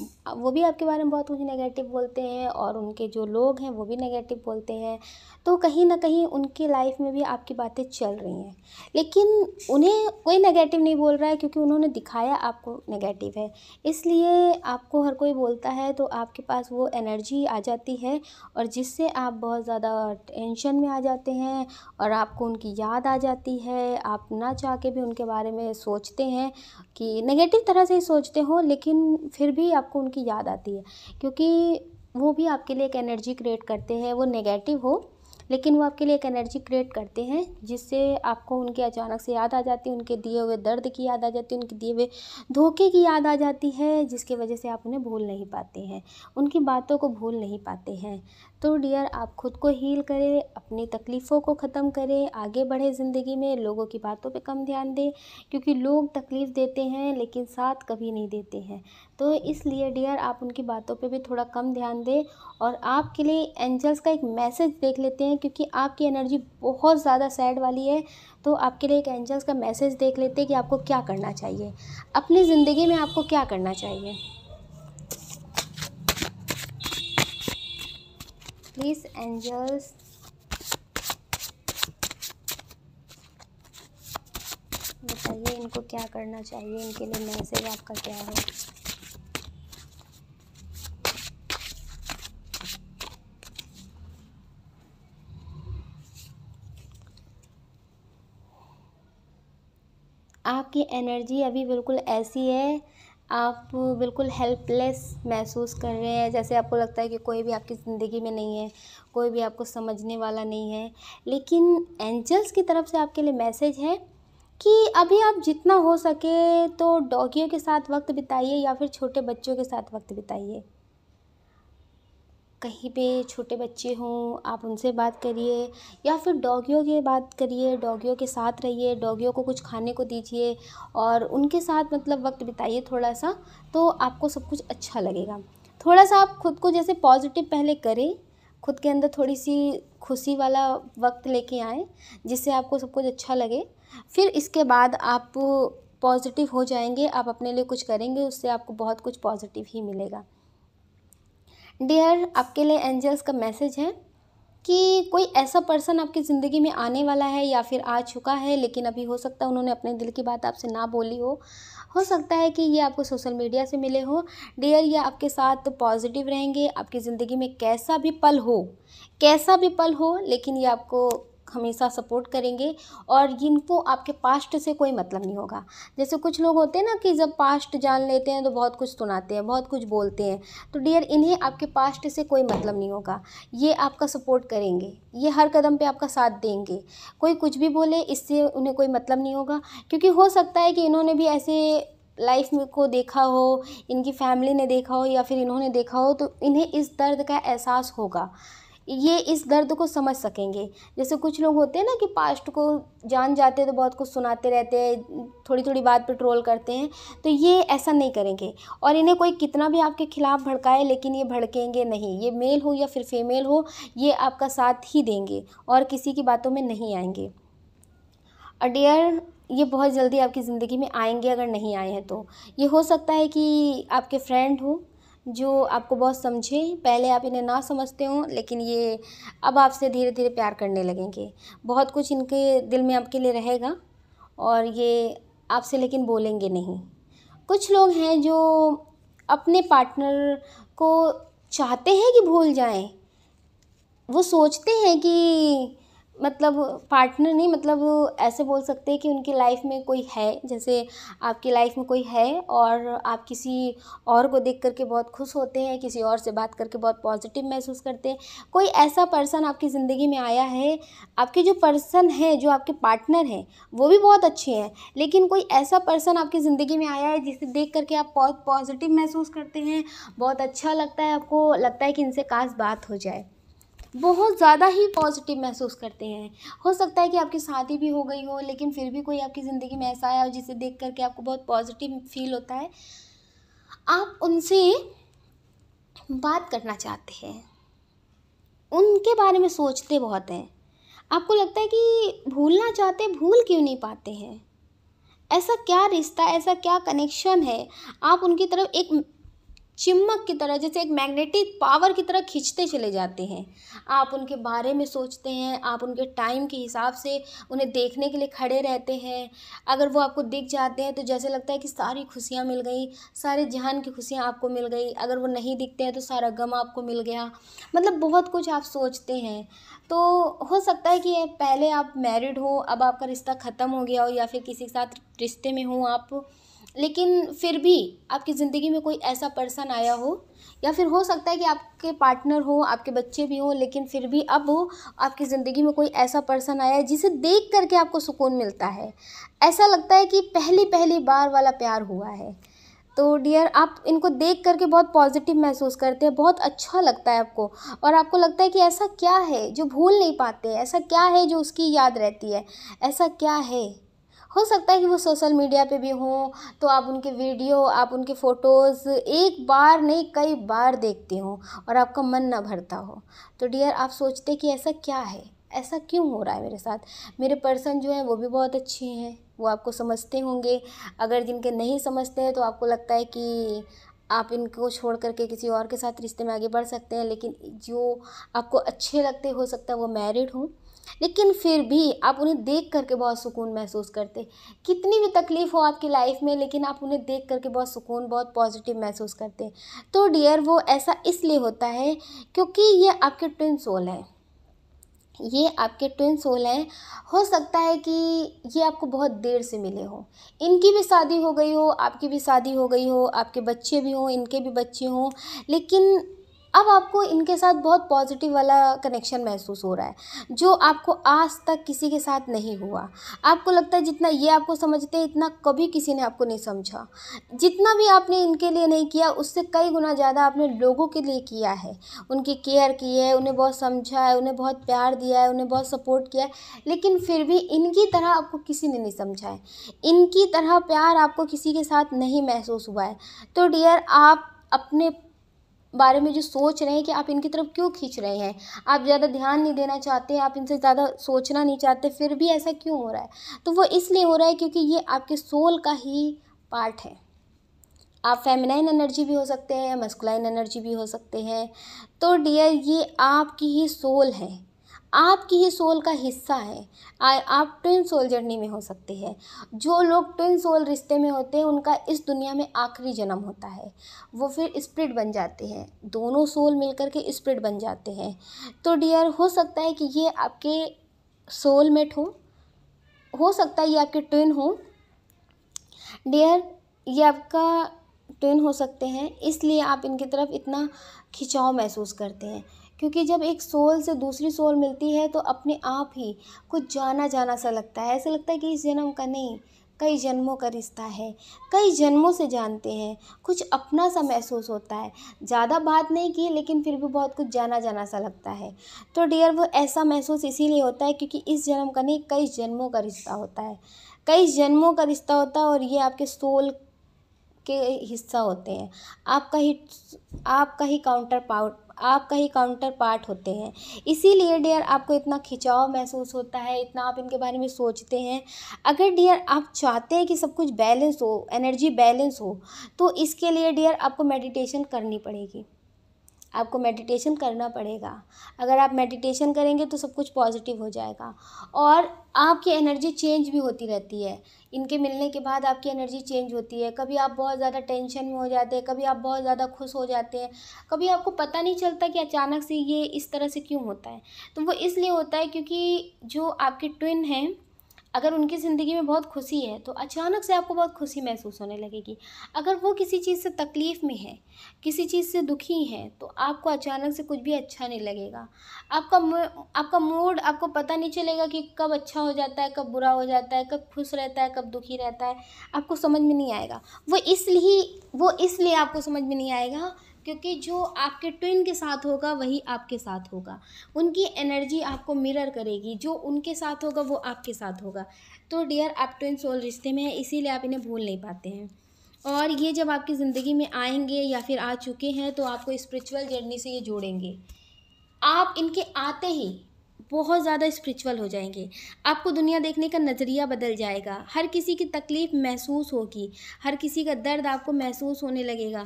वो भी आपके बारे में बहुत कुछ नेगेटिव बोलते हैं और उनके जो लोग हैं वो भी नेगेटिव बोलते हैं तो कहीं ना कहीं उनकी लाइफ में भी आपकी बातें चल रही हैं लेकिन उन्हें कोई नेगेटिव नहीं बोल रहा है क्योंकि उन्होंने दिखाया आपको नेगेटिव है इसलिए आपको हर कोई बोलता है तो आपके पास वो एनर्जी आ जाती है और जिससे आप बहुत ज़्यादा टेंशन में आ जाते हैं और आपको उनकी याद आ जाती है आप ना चाह के भी उनके बारे में सोचते हैं कि नेगेटिव तरह से ही सोचते हो लेकिन फिर भी आप आपको उनकी याद आती है क्योंकि वो भी आपके लिए एक एनर्जी क्रिएट करते हैं वो नेगेटिव हो लेकिन वो आपके लिए एक एनर्जी क्रिएट करते हैं जिससे आपको उनके अचानक से याद आ जाती है उनके दिए हुए दर्द की याद आ जाती है उनके दिए हुए धोखे की याद आ जाती है जिसकी वजह से आप उन्हें भूल नहीं पाते हैं उनकी बातों को भूल नहीं पाते हैं तो डियर आप खुद को हील करें अपनी तकलीफ़ों को ख़त्म करें आगे बढ़े ज़िंदगी में लोगों की बातों पे कम ध्यान दें क्योंकि लोग तकलीफ़ देते हैं लेकिन साथ कभी नहीं देते हैं तो इसलिए डियर आप उनकी बातों पे भी थोड़ा कम ध्यान दें और आपके लिए एंजल्स का एक मैसेज देख लेते हैं क्योंकि आपकी एनर्जी बहुत ज़्यादा सैड वाली है तो आपके लिए एक एंजल्स का मैसेज देख लेते हैं कि आपको क्या करना चाहिए अपनी ज़िंदगी में आपको क्या करना चाहिए प्लीज़ एंजल्स बताइए इनको क्या करना चाहिए इनके लिए मैसेज आपका क्या है आपकी एनर्जी अभी बिल्कुल ऐसी है आप बिल्कुल हेल्पलेस महसूस कर रहे हैं जैसे आपको लगता है कि कोई भी आपकी ज़िंदगी में नहीं है कोई भी आपको समझने वाला नहीं है लेकिन एंजल्स की तरफ से आपके लिए मैसेज है कि अभी आप जितना हो सके तो डॉगियों के साथ वक्त बिताइए या फिर छोटे बच्चों के साथ वक्त बिताइए कहीं पे छोटे बच्चे हों आप उनसे बात करिए या फिर डॉगियों की बात करिए डॉगियों के साथ रहिए डॉगियों को कुछ खाने को दीजिए और उनके साथ मतलब वक्त बिताइए थोड़ा सा तो आपको सब कुछ अच्छा लगेगा थोड़ा सा आप खुद को जैसे पॉजिटिव पहले करें खुद के अंदर थोड़ी सी खुशी वाला वक्त लेके आए जिससे आपको सब कुछ अच्छा लगे फिर इसके बाद आप पॉजिटिव हो जाएंगे आप अपने लिए कुछ करेंगे उससे आपको बहुत कुछ पॉजिटिव ही मिलेगा डियर आपके लिए एंजल्स का मैसेज है कि कोई ऐसा पर्सन आपकी ज़िंदगी में आने वाला है या फिर आ चुका है लेकिन अभी हो सकता है उन्होंने अपने दिल की बात आपसे ना बोली हो हो सकता है कि ये आपको सोशल मीडिया से मिले हो डियर ये आपके साथ पॉजिटिव रहेंगे आपकी ज़िंदगी में कैसा भी पल हो कैसा भी पल हो लेकिन ये आपको हमेशा सपोर्ट करेंगे और इनको आपके पास्ट से कोई मतलब नहीं होगा जैसे कुछ लोग होते हैं ना कि जब पास्ट जान लेते हैं तो बहुत कुछ सुनाते हैं बहुत कुछ बोलते हैं तो डियर इन्हें आपके पास्ट से कोई मतलब नहीं होगा ये आपका सपोर्ट करेंगे ये हर कदम पे आपका साथ देंगे कोई कुछ भी बोले इससे उन्हें कोई मतलब नहीं होगा क्योंकि हो सकता है कि इन्होंने भी ऐसे लाइफ में को देखा हो इनकी फैमिली ने देखा हो या फिर इन्होंने देखा हो तो इन्हें इस दर्द का एहसास होगा ये इस दर्द को समझ सकेंगे जैसे कुछ लोग होते हैं ना कि पास्ट को जान जाते हैं तो बहुत कुछ सुनाते रहते हैं थोड़ी थोड़ी बात पर ट्रोल करते हैं तो ये ऐसा नहीं करेंगे और इन्हें कोई कितना भी आपके खिलाफ़ भड़काए लेकिन ये भड़केंगे नहीं ये मेल हो या फिर फीमेल हो ये आपका साथ ही देंगे और किसी की बातों में नहीं आएंगे अडियर ये बहुत जल्दी आपकी ज़िंदगी में आएंगे अगर नहीं आए हैं तो ये हो सकता है कि आपके फ्रेंड हो जो आपको बहुत समझें पहले आप इन्हें ना समझते हो लेकिन ये अब आपसे धीरे धीरे प्यार करने लगेंगे बहुत कुछ इनके दिल में आपके लिए रहेगा और ये आपसे लेकिन बोलेंगे नहीं कुछ लोग हैं जो अपने पार्टनर को चाहते हैं कि भूल जाएं वो सोचते हैं कि मतलब पार्टनर नहीं मतलब ऐसे बोल सकते हैं कि उनकी लाइफ में कोई है जैसे आपकी लाइफ में कोई है और आप किसी और को देख करके बहुत खुश होते हैं किसी और से बात करके बहुत पॉजिटिव महसूस करते हैं कोई ऐसा पर्सन आपकी ज़िंदगी में आया है आपके जो पर्सन है जो आपके पार्टनर हैं वो भी बहुत अच्छे हैं लेकिन कोई ऐसा पर्सन आपकी ज़िंदगी में आया है जिसे देख करके आप बहुत पॉजिटिव महसूस करते हैं बहुत अच्छा लगता है आपको लगता है कि इनसे काश बात हो जाए बहुत ज़्यादा ही पॉजिटिव महसूस करते हैं हो सकता है कि आपकी शादी भी हो गई हो लेकिन फिर भी कोई आपकी ज़िंदगी में ऐसा आया हो जिसे देख करके आपको बहुत पॉजिटिव फील होता है आप उनसे बात करना चाहते हैं उनके बारे में सोचते बहुत हैं आपको लगता है कि भूलना चाहते भूल क्यों नहीं पाते हैं ऐसा क्या रिश्ता ऐसा क्या कनेक्शन है आप उनकी तरफ एक चिमक की तरह जैसे एक मैग्नेटिक पावर की तरह खींचते चले जाते हैं आप उनके बारे में सोचते हैं आप उनके टाइम के हिसाब से उन्हें देखने के लिए खड़े रहते हैं अगर वो आपको दिख जाते हैं तो जैसे लगता है कि सारी खुशियाँ मिल गई सारे जहान की खुशियाँ आपको मिल गई अगर वो नहीं दिखते हैं तो सारा गम आपको मिल गया मतलब बहुत कुछ आप सोचते हैं तो हो सकता है कि पहले आप मैरिड हो अब आपका रिश्ता ख़त्म हो गया हो या फिर किसी के साथ रिश्ते में हो आप लेकिन फिर भी आपकी ज़िंदगी में कोई ऐसा पर्सन आया हो या फिर हो सकता है कि आपके पार्टनर हो आपके बच्चे भी हों लेकिन फिर भी अब आपकी ज़िंदगी में कोई ऐसा पर्सन आया है जिसे देख करके आपको सुकून मिलता है ऐसा लगता है कि पहली पहली बार वाला प्यार हुआ है तो डियर आप इनको देख करके बहुत पॉजिटिव महसूस करते हैं बहुत अच्छा लगता है आपको और आपको लगता है कि ऐसा क्या है जो भूल नहीं पाते ऐसा क्या है जो उसकी याद रहती है ऐसा क्या है हो सकता है कि वो सोशल मीडिया पे भी हों तो आप उनके वीडियो आप उनके फ़ोटोज़ एक बार नहीं कई बार देखते हो और आपका मन ना भरता हो तो डियर आप सोचते कि ऐसा क्या है ऐसा क्यों हो रहा है मेरे साथ मेरे पर्सन जो हैं वो भी बहुत अच्छे हैं वो आपको समझते होंगे अगर जिनके नहीं समझते हैं तो आपको लगता है कि आप इनको छोड़ करके किसी और के साथ रिश्ते में आगे बढ़ सकते हैं लेकिन जो आपको अच्छे लगते हो सकता है वो मैरिड हों लेकिन फिर भी आप उन्हें देख करके बहुत सुकून महसूस करते कितनी भी तकलीफ़ हो आपकी लाइफ में लेकिन आप उन्हें देख करके बहुत सुकून बहुत पॉजिटिव महसूस करते तो डियर वो ऐसा इसलिए होता है क्योंकि ये आपके ट्विन सोल है ये आपके ट्विन सोल हैं हो सकता है कि ये आपको बहुत देर से मिले हो इनकी भी शादी हो गई हो आपकी भी शादी हो गई हो आपके बच्चे भी हों इनके भी बच्चे हों लेकिन अब आपको इनके साथ बहुत पॉजिटिव वाला कनेक्शन महसूस हो रहा है जो आपको आज तक किसी के साथ नहीं हुआ आपको लगता है जितना ये आपको समझते हैं इतना कभी किसी ने आपको नहीं समझा जितना भी आपने इनके लिए नहीं किया उससे कई गुना ज़्यादा आपने लोगों के लिए किया है उनकी केयर की है उन्हें बहुत समझा है उन्हें बहुत प्यार दिया है उन्हें बहुत सपोर्ट किया है लेकिन फिर भी इनकी तरह आपको किसी ने नहीं समझा है इनकी तरह प्यार आपको किसी के साथ नहीं महसूस हुआ है तो डियर आप अपने बारे में जो सोच रहे हैं कि आप इनकी तरफ क्यों खींच रहे हैं आप ज़्यादा ध्यान नहीं देना चाहते आप इनसे ज़्यादा सोचना नहीं चाहते फिर भी ऐसा क्यों हो रहा है तो वो इसलिए हो रहा है क्योंकि ये आपके सोल का ही पार्ट है आप फेमिनाइन एनर्जी भी हो सकते हैं मस्कुलाइन एनर्जी भी हो सकते हैं तो डियर ये आपकी ही सोल है आपकी ही सोल का हिस्सा है आ, आप ट्विन सोल जर्नी में हो सकते हैं जो लोग ट्विन सोल रिश्ते में होते हैं उनका इस दुनिया में आखिरी जन्म होता है वो फिर स्प्रिट बन जाते हैं दोनों सोल मिलकर के स्प्रिट बन जाते हैं तो डियर हो सकता है कि ये आपके सोलमेट हो हो सकता है ये आपके ट्विन हो डियर ये आपका ट्विन हो सकते हैं इसलिए आप इनकी तरफ इतना खिंचाव महसूस करते हैं क्योंकि जब एक सोल से दूसरी सोल मिलती है तो अपने आप ही कुछ जाना जाना सा लगता है ऐसा लगता है कि इस जन्म का नहीं कई जन्मों का रिश्ता है कई जन्मों से जानते हैं कुछ अपना सा महसूस होता है ज़्यादा बात नहीं की लेकिन फिर भी बहुत कुछ जाना जाना सा लगता है तो डियर वो ऐसा महसूस इसीलिए होता है क्योंकि इस जन्म का नहीं कई जन्मों का रिश्ता होता है कई जन्मों का रिश्ता होता है और ये आपके सोल के हिस्सा होते हैं आपका ही आपका ही काउंटर पार्ट आपका ही काउंटर पार्ट होते हैं इसीलिए डियर आपको इतना खिंचाव महसूस होता है इतना आप इनके बारे में सोचते हैं अगर डियर आप चाहते हैं कि सब कुछ बैलेंस हो एनर्जी बैलेंस हो तो इसके लिए डियर आपको मेडिटेशन करनी पड़ेगी आपको मेडिटेशन करना पड़ेगा अगर आप मेडिटेशन करेंगे तो सब कुछ पॉजिटिव हो जाएगा और आपकी एनर्जी चेंज भी होती रहती है इनके मिलने के बाद आपकी एनर्जी चेंज होती है कभी आप बहुत ज़्यादा टेंशन में हो जाते हैं कभी आप बहुत ज़्यादा खुश हो जाते हैं कभी आपको पता नहीं चलता कि अचानक से ये इस तरह से क्यों होता है तो वो इसलिए होता है क्योंकि जो आपके ट्विन हैं अगर उनकी ज़िंदगी में बहुत खुशी है तो अचानक से आपको बहुत खुशी महसूस होने लगेगी अगर वो किसी चीज़ से तकलीफ़ में है किसी चीज़ से दुखी है तो आपको अचानक से कुछ भी अच्छा नहीं लगेगा आपका आपका मूड आपको पता नहीं चलेगा कि कब अच्छा हो जाता है कब बुरा हो जाता है कब खुश रहता है कब दुखी रहता है आपको समझ में नहीं आएगा वो इसलिए वो इसलिए आपको समझ में नहीं आएगा क्योंकि जो आपके ट्विन के साथ होगा वही आपके साथ होगा उनकी एनर्जी आपको मिरर करेगी जो उनके साथ होगा वो आपके साथ होगा तो डियर आप ट्विन सोल रिश्ते में हैं इसीलिए आप इन्हें भूल नहीं पाते हैं और ये जब आपकी ज़िंदगी में आएंगे या फिर आ चुके हैं तो आपको स्पिरिचुअल जर्नी से ये जोड़ेंगे आप इनके आते ही बहुत ज़्यादा स्पिरिचुअल हो जाएंगे आपको दुनिया देखने का नज़रिया बदल जाएगा हर किसी की तकलीफ़ महसूस होगी हर किसी का दर्द आपको महसूस होने लगेगा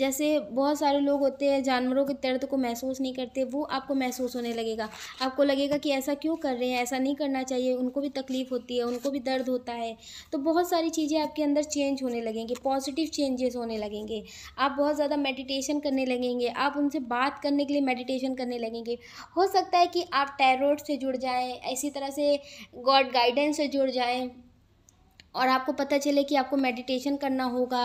जैसे बहुत सारे लोग होते हैं जानवरों के दर्द को महसूस नहीं करते वो आपको महसूस होने लगेगा आपको लगेगा कि ऐसा क्यों कर रहे हैं ऐसा नहीं करना चाहिए उनको भी तकलीफ़ होती है उनको भी दर्द होता है तो बहुत सारी चीज़ें आपके अंदर चेंज होने लगेंगी पॉजिटिव चेंजेस होने लगेंगे आप बहुत ज़्यादा मेडिटेशन करने लगेंगे आप उनसे बात करने के लिए मेडिटेशन करने लगेंगे हो सकता है कि आप टैरोड से जुड़ जाएँ इसी तरह से गॉड गाइडेंस से जुड़ जाएँ और आपको पता चले कि आपको मेडिटेशन करना होगा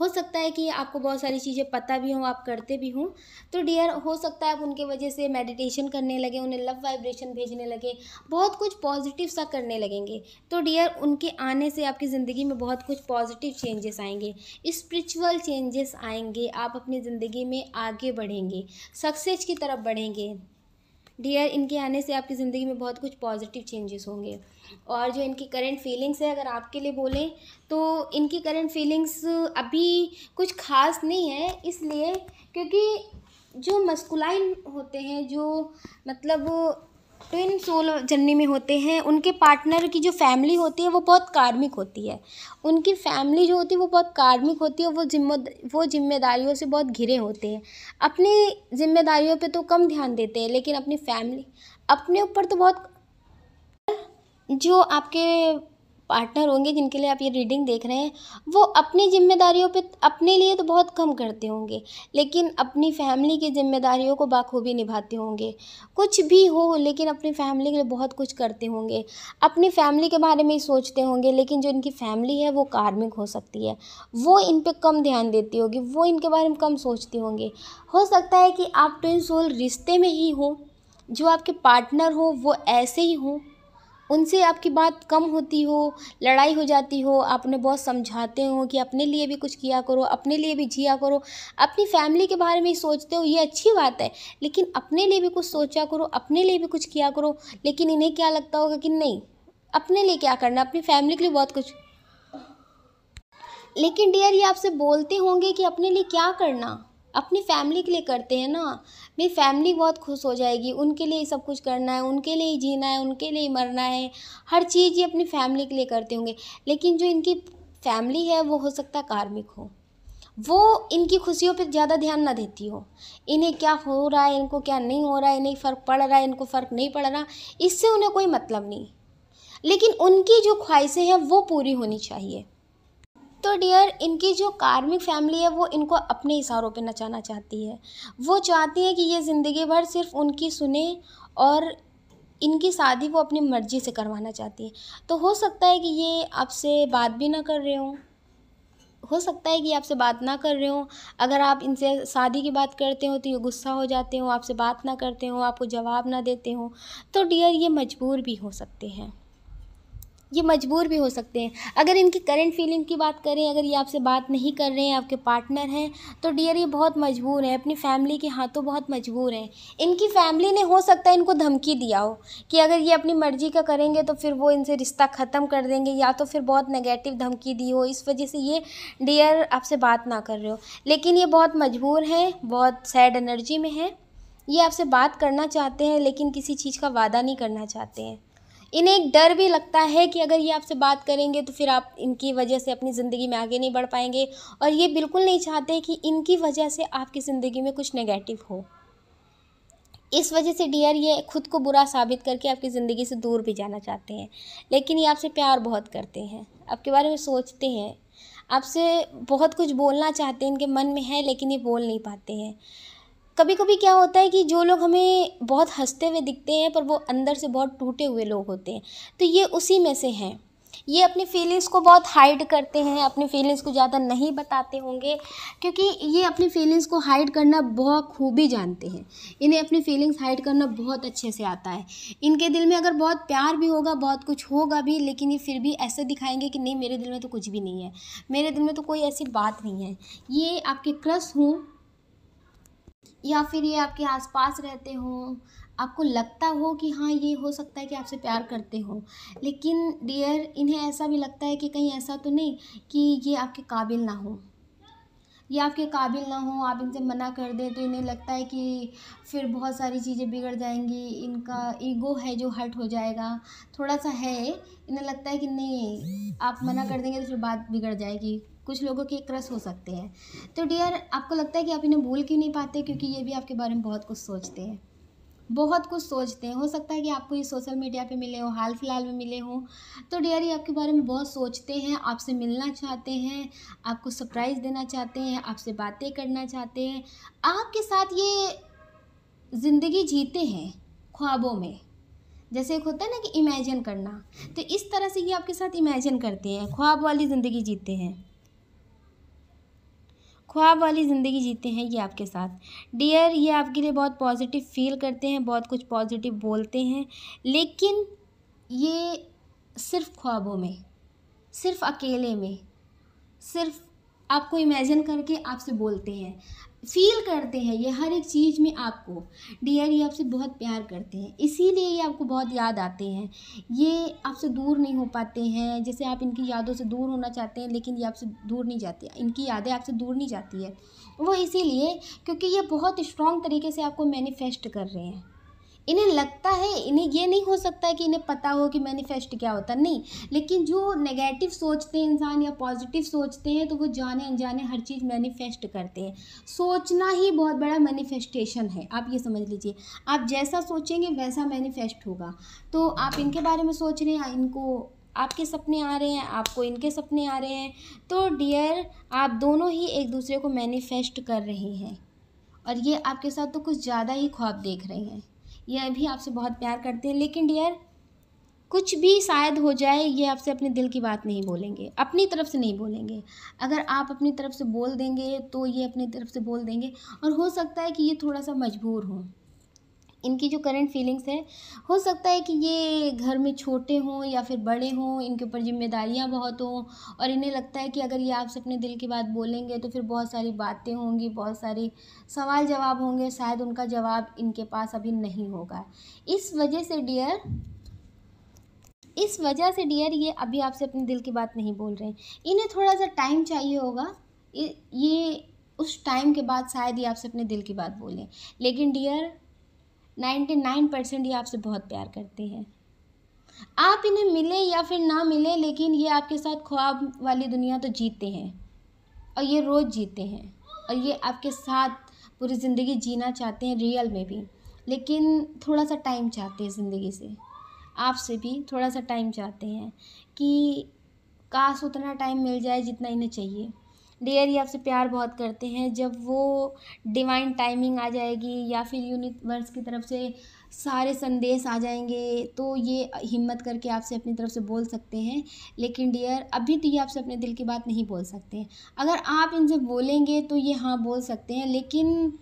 हो सकता है कि आपको बहुत सारी चीज़ें पता भी हों आप करते भी हों तो डियर हो सकता है आप उनके वजह से मेडिटेशन करने लगे उन्हें लव वाइब्रेशन भेजने लगे बहुत कुछ पॉजिटिव सा करने लगेंगे तो डियर उनके आने से आपकी ज़िंदगी में बहुत कुछ पॉजिटिव चेंजेस आएंगे स्परिचुअल चेंजेस आएंगे आप अपनी ज़िंदगी में आगे बढ़ेंगे सक्सेस की तरफ बढ़ेंगे डियर इनके आने से आपकी ज़िंदगी में बहुत कुछ पॉजिटिव चेंजेस होंगे और जो इनकी करंट फीलिंग्स है अगर आपके लिए बोलें तो इनकी करंट फीलिंग्स अभी कुछ खास नहीं है इसलिए क्योंकि जो मस्कुलाइन होते हैं जो मतलब ट्विन तो सोल जर्नी में होते हैं उनके पार्टनर की जो फैमिली होती है वो बहुत कार्मिक होती है उनकी फैमिली जो होती है वो बहुत कार्मिक होती है वो जिम्मे वो जिम्मेदारियों से बहुत घिरे होते हैं अपनी जिम्मेदारियों पे तो कम ध्यान देते हैं लेकिन अपनी फैमिली अपने ऊपर तो बहुत जो आपके पार्टनर होंगे जिनके लिए आप ये रीडिंग देख रहे हैं वो अपनी जिम्मेदारियों पे अपने लिए तो बहुत कम करते होंगे लेकिन अपनी फैमिली की जिम्मेदारियों को बाखूबी निभाते होंगे कुछ भी हो लेकिन अपनी फैमिली के लिए बहुत कुछ करते होंगे अपनी फैमिली के बारे में ही सोचते होंगे लेकिन जो इनकी फैमिली है वो कार्मिक हो सकती है वो इन पर कम ध्यान देती होगी वो इनके बारे में कम सोचते होंगे हो सकता है कि आप ट्विन सोल रिश्ते में ही हो जो आपके पार्टनर हो वो ऐसे ही हों उनसे आपकी बात कम होती हो लड़ाई हो जाती हो आप उन्हें बहुत समझाते हो कि अपने लिए भी कुछ किया करो अपने लिए भी जिया करो अपनी फैमिली के बारे में सोचते हो ये अच्छी बात है लेकिन अपने लिए भी कुछ सोचा करो अपने लिए भी कुछ किया करो लेकिन इन्हें क्या लगता होगा कि नहीं अपने लिए क्या करना अपनी फैमिली के लिए बहुत कुछ लेकिन डियर ये आपसे बोलते होंगे कि अपने लिए क्या करना अपनी फैमिली के लिए करते हैं ना मेरी फैमिली बहुत खुश हो जाएगी उनके लिए ही सब कुछ करना है उनके लिए ही जीना है उनके लिए ही मरना है हर चीज़ ये अपनी फैमिली के लिए करते होंगे लेकिन जो इनकी फैमिली है वो हो सकता है कार्मिक हो वो इनकी खुशियों पे ज़्यादा ध्यान ना देती हो इन्हें क्या हो रहा है इनको क्या नहीं हो रहा है इन्हें फ़र्क पड़ रहा है इनको फ़र्क नहीं पड़ रहा इससे उन्हें कोई मतलब नहीं लेकिन उनकी जो ख्वाहिशें हैं वो पूरी होनी चाहिए तो डियर इनकी जो कार्मिक फैमिली है वो इनको अपने इशारों पे नचाना चाहती है वो चाहती है कि ये ज़िंदगी भर सिर्फ उनकी सुने और इनकी शादी वो अपनी मर्ज़ी से करवाना चाहती है तो हो सकता है कि ये आपसे बात भी ना कर रहे हों हो सकता है कि आपसे बात ना कर रहे हो अगर आप इनसे शादी की बात करते हो तो ये गुस्सा हो जाते हो आपसे बात ना करते हो आपको जवाब ना देते हो तो डियर ये मजबूर भी हो सकते हैं ये मजबूर भी हो सकते हैं अगर इनकी करंट फीलिंग की बात करें अगर ये आपसे बात नहीं कर रहे हैं आपके पार्टनर हैं तो डियर ये बहुत मजबूर हैं अपनी फैमिली के हाथों बहुत मजबूर हैं इनकी फैमिली ने हो सकता है इनको धमकी दिया हो कि अगर ये अपनी मर्ज़ी का करेंगे तो फिर वो इनसे रिश्ता ख़त्म कर देंगे या तो फिर बहुत नेगेटिव धमकी दी हो इस वजह से ये डियर आपसे बात ना कर रहे हो लेकिन ये बहुत मजबूर हैं बहुत सैड एनर्जी में हैं ये आपसे बात करना चाहते हैं लेकिन किसी चीज़ का वादा नहीं करना चाहते हैं इन्हें एक डर भी लगता है कि अगर ये आपसे बात करेंगे तो फिर आप इनकी वजह से अपनी ज़िंदगी में आगे नहीं बढ़ पाएंगे और ये बिल्कुल नहीं चाहते कि इनकी वजह से आपकी ज़िंदगी में कुछ नेगेटिव हो इस वजह से डियर ये खुद को बुरा साबित करके आपकी ज़िंदगी से दूर भी जाना चाहते हैं लेकिन ये आपसे प्यार बहुत करते हैं आपके बारे में सोचते हैं आपसे बहुत कुछ बोलना चाहते हैं इनके मन में है लेकिन ये बोल नहीं पाते हैं कभी कभी क्या होता है कि जो लोग हमें बहुत हंसते हुए दिखते हैं पर वो अंदर से बहुत टूटे हुए लोग होते हैं तो ये उसी में से हैं ये अपनी फीलिंग्स को बहुत हाइड करते हैं अपनी फीलिंग्स को ज़्यादा नहीं बताते होंगे क्योंकि ये अपनी फीलिंग्स को हाइड करना बहुत खूबी जानते हैं इन्हें अपनी फीलिंग्स हाइड करना बहुत अच्छे से आता है इनके दिल में अगर बहुत प्यार भी होगा बहुत कुछ होगा भी लेकिन ये फिर भी ऐसे दिखाएंगे कि नहीं मेरे दिल में तो कुछ भी नहीं है मेरे दिल में तो कोई ऐसी बात नहीं है ये आपके क्रस हूँ या फिर ये आपके आसपास रहते हों आपको लगता हो कि हाँ ये हो सकता है कि आपसे प्यार करते हो लेकिन डियर इन्हें ऐसा भी लगता है कि कहीं ऐसा तो नहीं कि ये आपके काबिल ना हो ये आपके काबिल ना हो आप इनसे मना कर दें तो इन्हें लगता है कि फिर बहुत सारी चीज़ें बिगड़ जाएंगी इनका ईगो है जो हर्ट हो जाएगा थोड़ा सा है इन्हें लगता है कि नहीं आप मना कर देंगे तो फिर बात बिगड़ जाएगी कुछ लोगों के क्रश हो सकते हैं तो डियर आपको लगता है कि आप इन्हें भूल क्यों नहीं पाते क्योंकि ये भी आपके बारे में बहुत कुछ सोचते हैं बहुत कुछ सोचते हैं हो सकता है कि आपको ये सोशल मीडिया पे मिले हो हाल फिलहाल में मिले हो तो डियर ये आपके बारे में बहुत सोचते हैं आपसे मिलना चाहते हैं आपको सरप्राइज़ देना चाहते हैं आपसे बातें करना चाहते हैं आपके साथ ये ज़िंदगी जीते हैं ख्वाबों में जैसे एक होता है ना कि इमेजिन करना तो इस तरह से ये आपके साथ इमेजिन करते हैं ख्वाब वाली ज़िंदगी जीते हैं ख्वाब वाली ज़िंदगी जीते हैं ये आपके साथ डियर ये आपके लिए बहुत पॉजिटिव फील करते हैं बहुत कुछ पॉजिटिव बोलते हैं लेकिन ये सिर्फ ख्वाबों में सिर्फ अकेले में सिर्फ आपको इमेजिन करके आपसे बोलते हैं फील करते हैं ये हर एक चीज़ में आपको डियर ये आपसे बहुत प्यार करते हैं इसीलिए ये आपको बहुत याद आते हैं ये आपसे दूर नहीं हो पाते हैं जैसे आप इनकी यादों से दूर होना चाहते हैं लेकिन ये आपसे दूर नहीं जाते इनकी यादें आपसे दूर नहीं जाती है वो इसीलिए क्योंकि ये बहुत स्ट्रॉन्ग तरीके से आपको मैनिफेस्ट कर रहे हैं इन्हें लगता है इन्हें ये नहीं हो सकता कि इन्हें पता हो कि मैनिफेस्ट क्या होता नहीं लेकिन जो नेगेटिव सोचते हैं इंसान या पॉजिटिव सोचते हैं तो वो जाने अनजाने हर चीज़ मैनिफेस्ट करते हैं सोचना ही बहुत बड़ा मैनिफेस्टेशन है आप ये समझ लीजिए आप जैसा सोचेंगे वैसा मैनिफेस्ट होगा तो आप इनके बारे में सोच रहे हैं इनको आपके सपने आ रहे हैं आपको इनके सपने आ रहे हैं तो डियर आप दोनों ही एक दूसरे को मैनिफेस्ट कर रहे हैं और ये आपके साथ तो कुछ ज़्यादा ही ख्वाब देख रहे हैं यह भी आपसे बहुत प्यार करते हैं लेकिन डियर कुछ भी शायद हो जाए ये आपसे अपने दिल की बात नहीं बोलेंगे अपनी तरफ से नहीं बोलेंगे अगर आप अपनी तरफ से बोल देंगे तो ये अपनी तरफ से बोल देंगे और हो सकता है कि ये थोड़ा सा मजबूर हों इनकी जो करंट फीलिंग्स है हो सकता है कि ये घर में छोटे हों या फिर बड़े हों इनके ऊपर जिम्मेदारियां बहुत हों और इन्हें लगता है कि अगर ये आपसे अपने दिल की बात बोलेंगे तो फिर बहुत सारी बातें होंगी बहुत सारे सवाल जवाब होंगे शायद उनका जवाब इनके पास अभी नहीं होगा इस वजह से डियर इस वजह से डियर ये अभी आपसे अपने दिल की बात नहीं बोल रहे हैं इन्हें थोड़ा सा टाइम चाहिए होगा ये उस टाइम के बाद शायद ही आपसे अपने दिल की बात बोलें लेकिन डियर नाइन्टी नाइन परसेंट ये आपसे बहुत प्यार करते हैं आप इन्हें मिले या फिर ना मिले लेकिन ये आपके साथ ख्वाब वाली दुनिया तो जीते हैं और ये रोज़ जीते हैं और ये आपके साथ पूरी ज़िंदगी जीना चाहते हैं रियल में भी लेकिन थोड़ा सा टाइम चाहते हैं ज़िंदगी से आपसे भी थोड़ा सा टाइम चाहते हैं कि काश उतना टाइम मिल जाए जितना इन्हें चाहिए डियर ही आपसे प्यार बहुत करते हैं जब वो डिवाइन टाइमिंग आ जाएगी या फिर यूनिवर्स की तरफ से सारे संदेश आ जाएंगे तो ये हिम्मत करके आपसे अपनी तरफ से बोल सकते हैं लेकिन डियर अभी तो ये आपसे अपने दिल की बात नहीं बोल सकते अगर आप इनसे बोलेंगे तो ये हाँ बोल सकते हैं लेकिन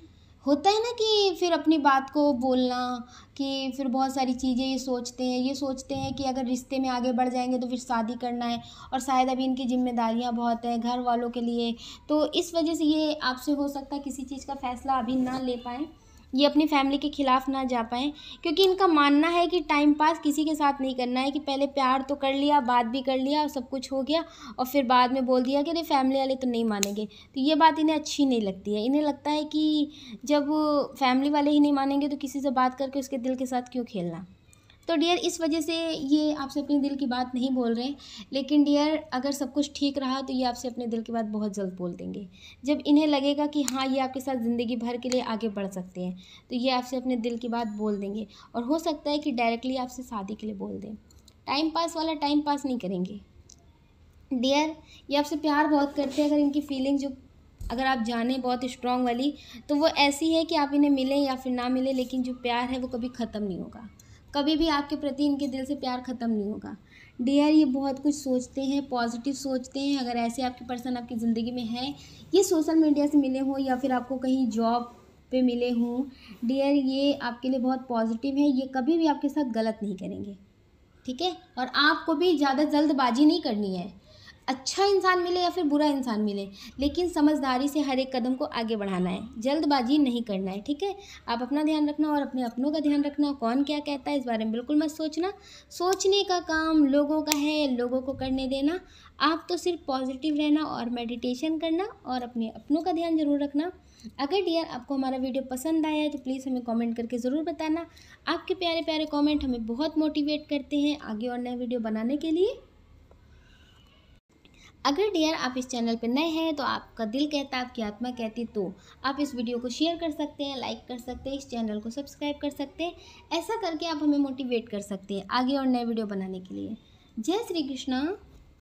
होता है ना कि फिर अपनी बात को बोलना कि फिर बहुत सारी चीज़ें ये सोचते हैं ये सोचते हैं कि अगर रिश्ते में आगे बढ़ जाएंगे तो फिर शादी करना है और शायद अभी इनकी जिम्मेदारियां बहुत हैं घर वालों के लिए तो इस वजह से ये आपसे हो सकता है किसी चीज़ का फ़ैसला अभी ना ले पाएँ ये अपनी फैमिली के ख़िलाफ़ ना जा पाएँ क्योंकि इनका मानना है कि टाइम पास किसी के साथ नहीं करना है कि पहले प्यार तो कर लिया बात भी कर लिया और सब कुछ हो गया और फिर बाद में बोल दिया कि अरे फैमिली वाले तो नहीं मानेंगे तो ये बात इन्हें अच्छी नहीं लगती है इन्हें लगता है कि जब फैमिली वाले ही नहीं मानेंगे तो किसी से बात करके उसके दिल के साथ क्यों खेलना तो डियर इस वजह से ये आपसे अपने दिल की बात नहीं बोल रहे लेकिन डियर अगर सब कुछ ठीक रहा तो ये आपसे अपने दिल की बात बहुत जल्द बोल देंगे जब इन्हें लगेगा कि हाँ ये आपके साथ ज़िंदगी भर के लिए आगे बढ़ सकते हैं तो ये आपसे अपने दिल की बात बोल देंगे और हो सकता है कि डायरेक्टली आपसे शादी के लिए बोल दें टाइम पास वाला टाइम पास नहीं करेंगे डियर ये आपसे प्यार बहुत करते हैं अगर इनकी फीलिंग जो अगर आप जाने बहुत स्ट्रॉन्ग वाली तो वो ऐसी है कि आप इन्हें मिलें या फिर ना मिलें लेकिन जो प्यार है वो कभी ख़त्म नहीं होगा कभी भी आपके प्रति इनके दिल से प्यार ख़त्म नहीं होगा डियर ये बहुत कुछ सोचते हैं पॉजिटिव सोचते हैं अगर ऐसे आपके पर्सन आपकी ज़िंदगी में हैं ये सोशल मीडिया से मिले हों या फिर आपको कहीं जॉब पे मिले हों डियर ये आपके लिए बहुत पॉजिटिव है ये कभी भी आपके साथ गलत नहीं करेंगे ठीक है और आपको भी ज़्यादा जल्दबाजी नहीं करनी है अच्छा इंसान मिले या फिर बुरा इंसान मिले लेकिन समझदारी से हर एक कदम को आगे बढ़ाना है जल्दबाजी नहीं करना है ठीक है आप अपना ध्यान रखना और अपने अपनों का ध्यान रखना कौन क्या कहता है इस बारे में बिल्कुल मत सोचना सोचने का काम लोगों का है लोगों को करने देना आप तो सिर्फ पॉजिटिव रहना और मेडिटेशन करना और अपने अपनों का ध्यान जरूर रखना अगर डियर आपको हमारा वीडियो पसंद आया है तो प्लीज़ हमें कमेंट करके ज़रूर बताना आपके प्यारे प्यारे कमेंट हमें बहुत मोटिवेट करते हैं आगे और नए वीडियो बनाने के लिए अगर डियर आप इस चैनल पर नए हैं तो आपका दिल कहता आपकी आत्मा कहती तो आप इस वीडियो को शेयर कर सकते हैं लाइक कर सकते हैं इस चैनल को सब्सक्राइब कर सकते हैं ऐसा करके आप हमें मोटिवेट कर सकते हैं आगे और नए वीडियो बनाने के लिए जय श्री कृष्णा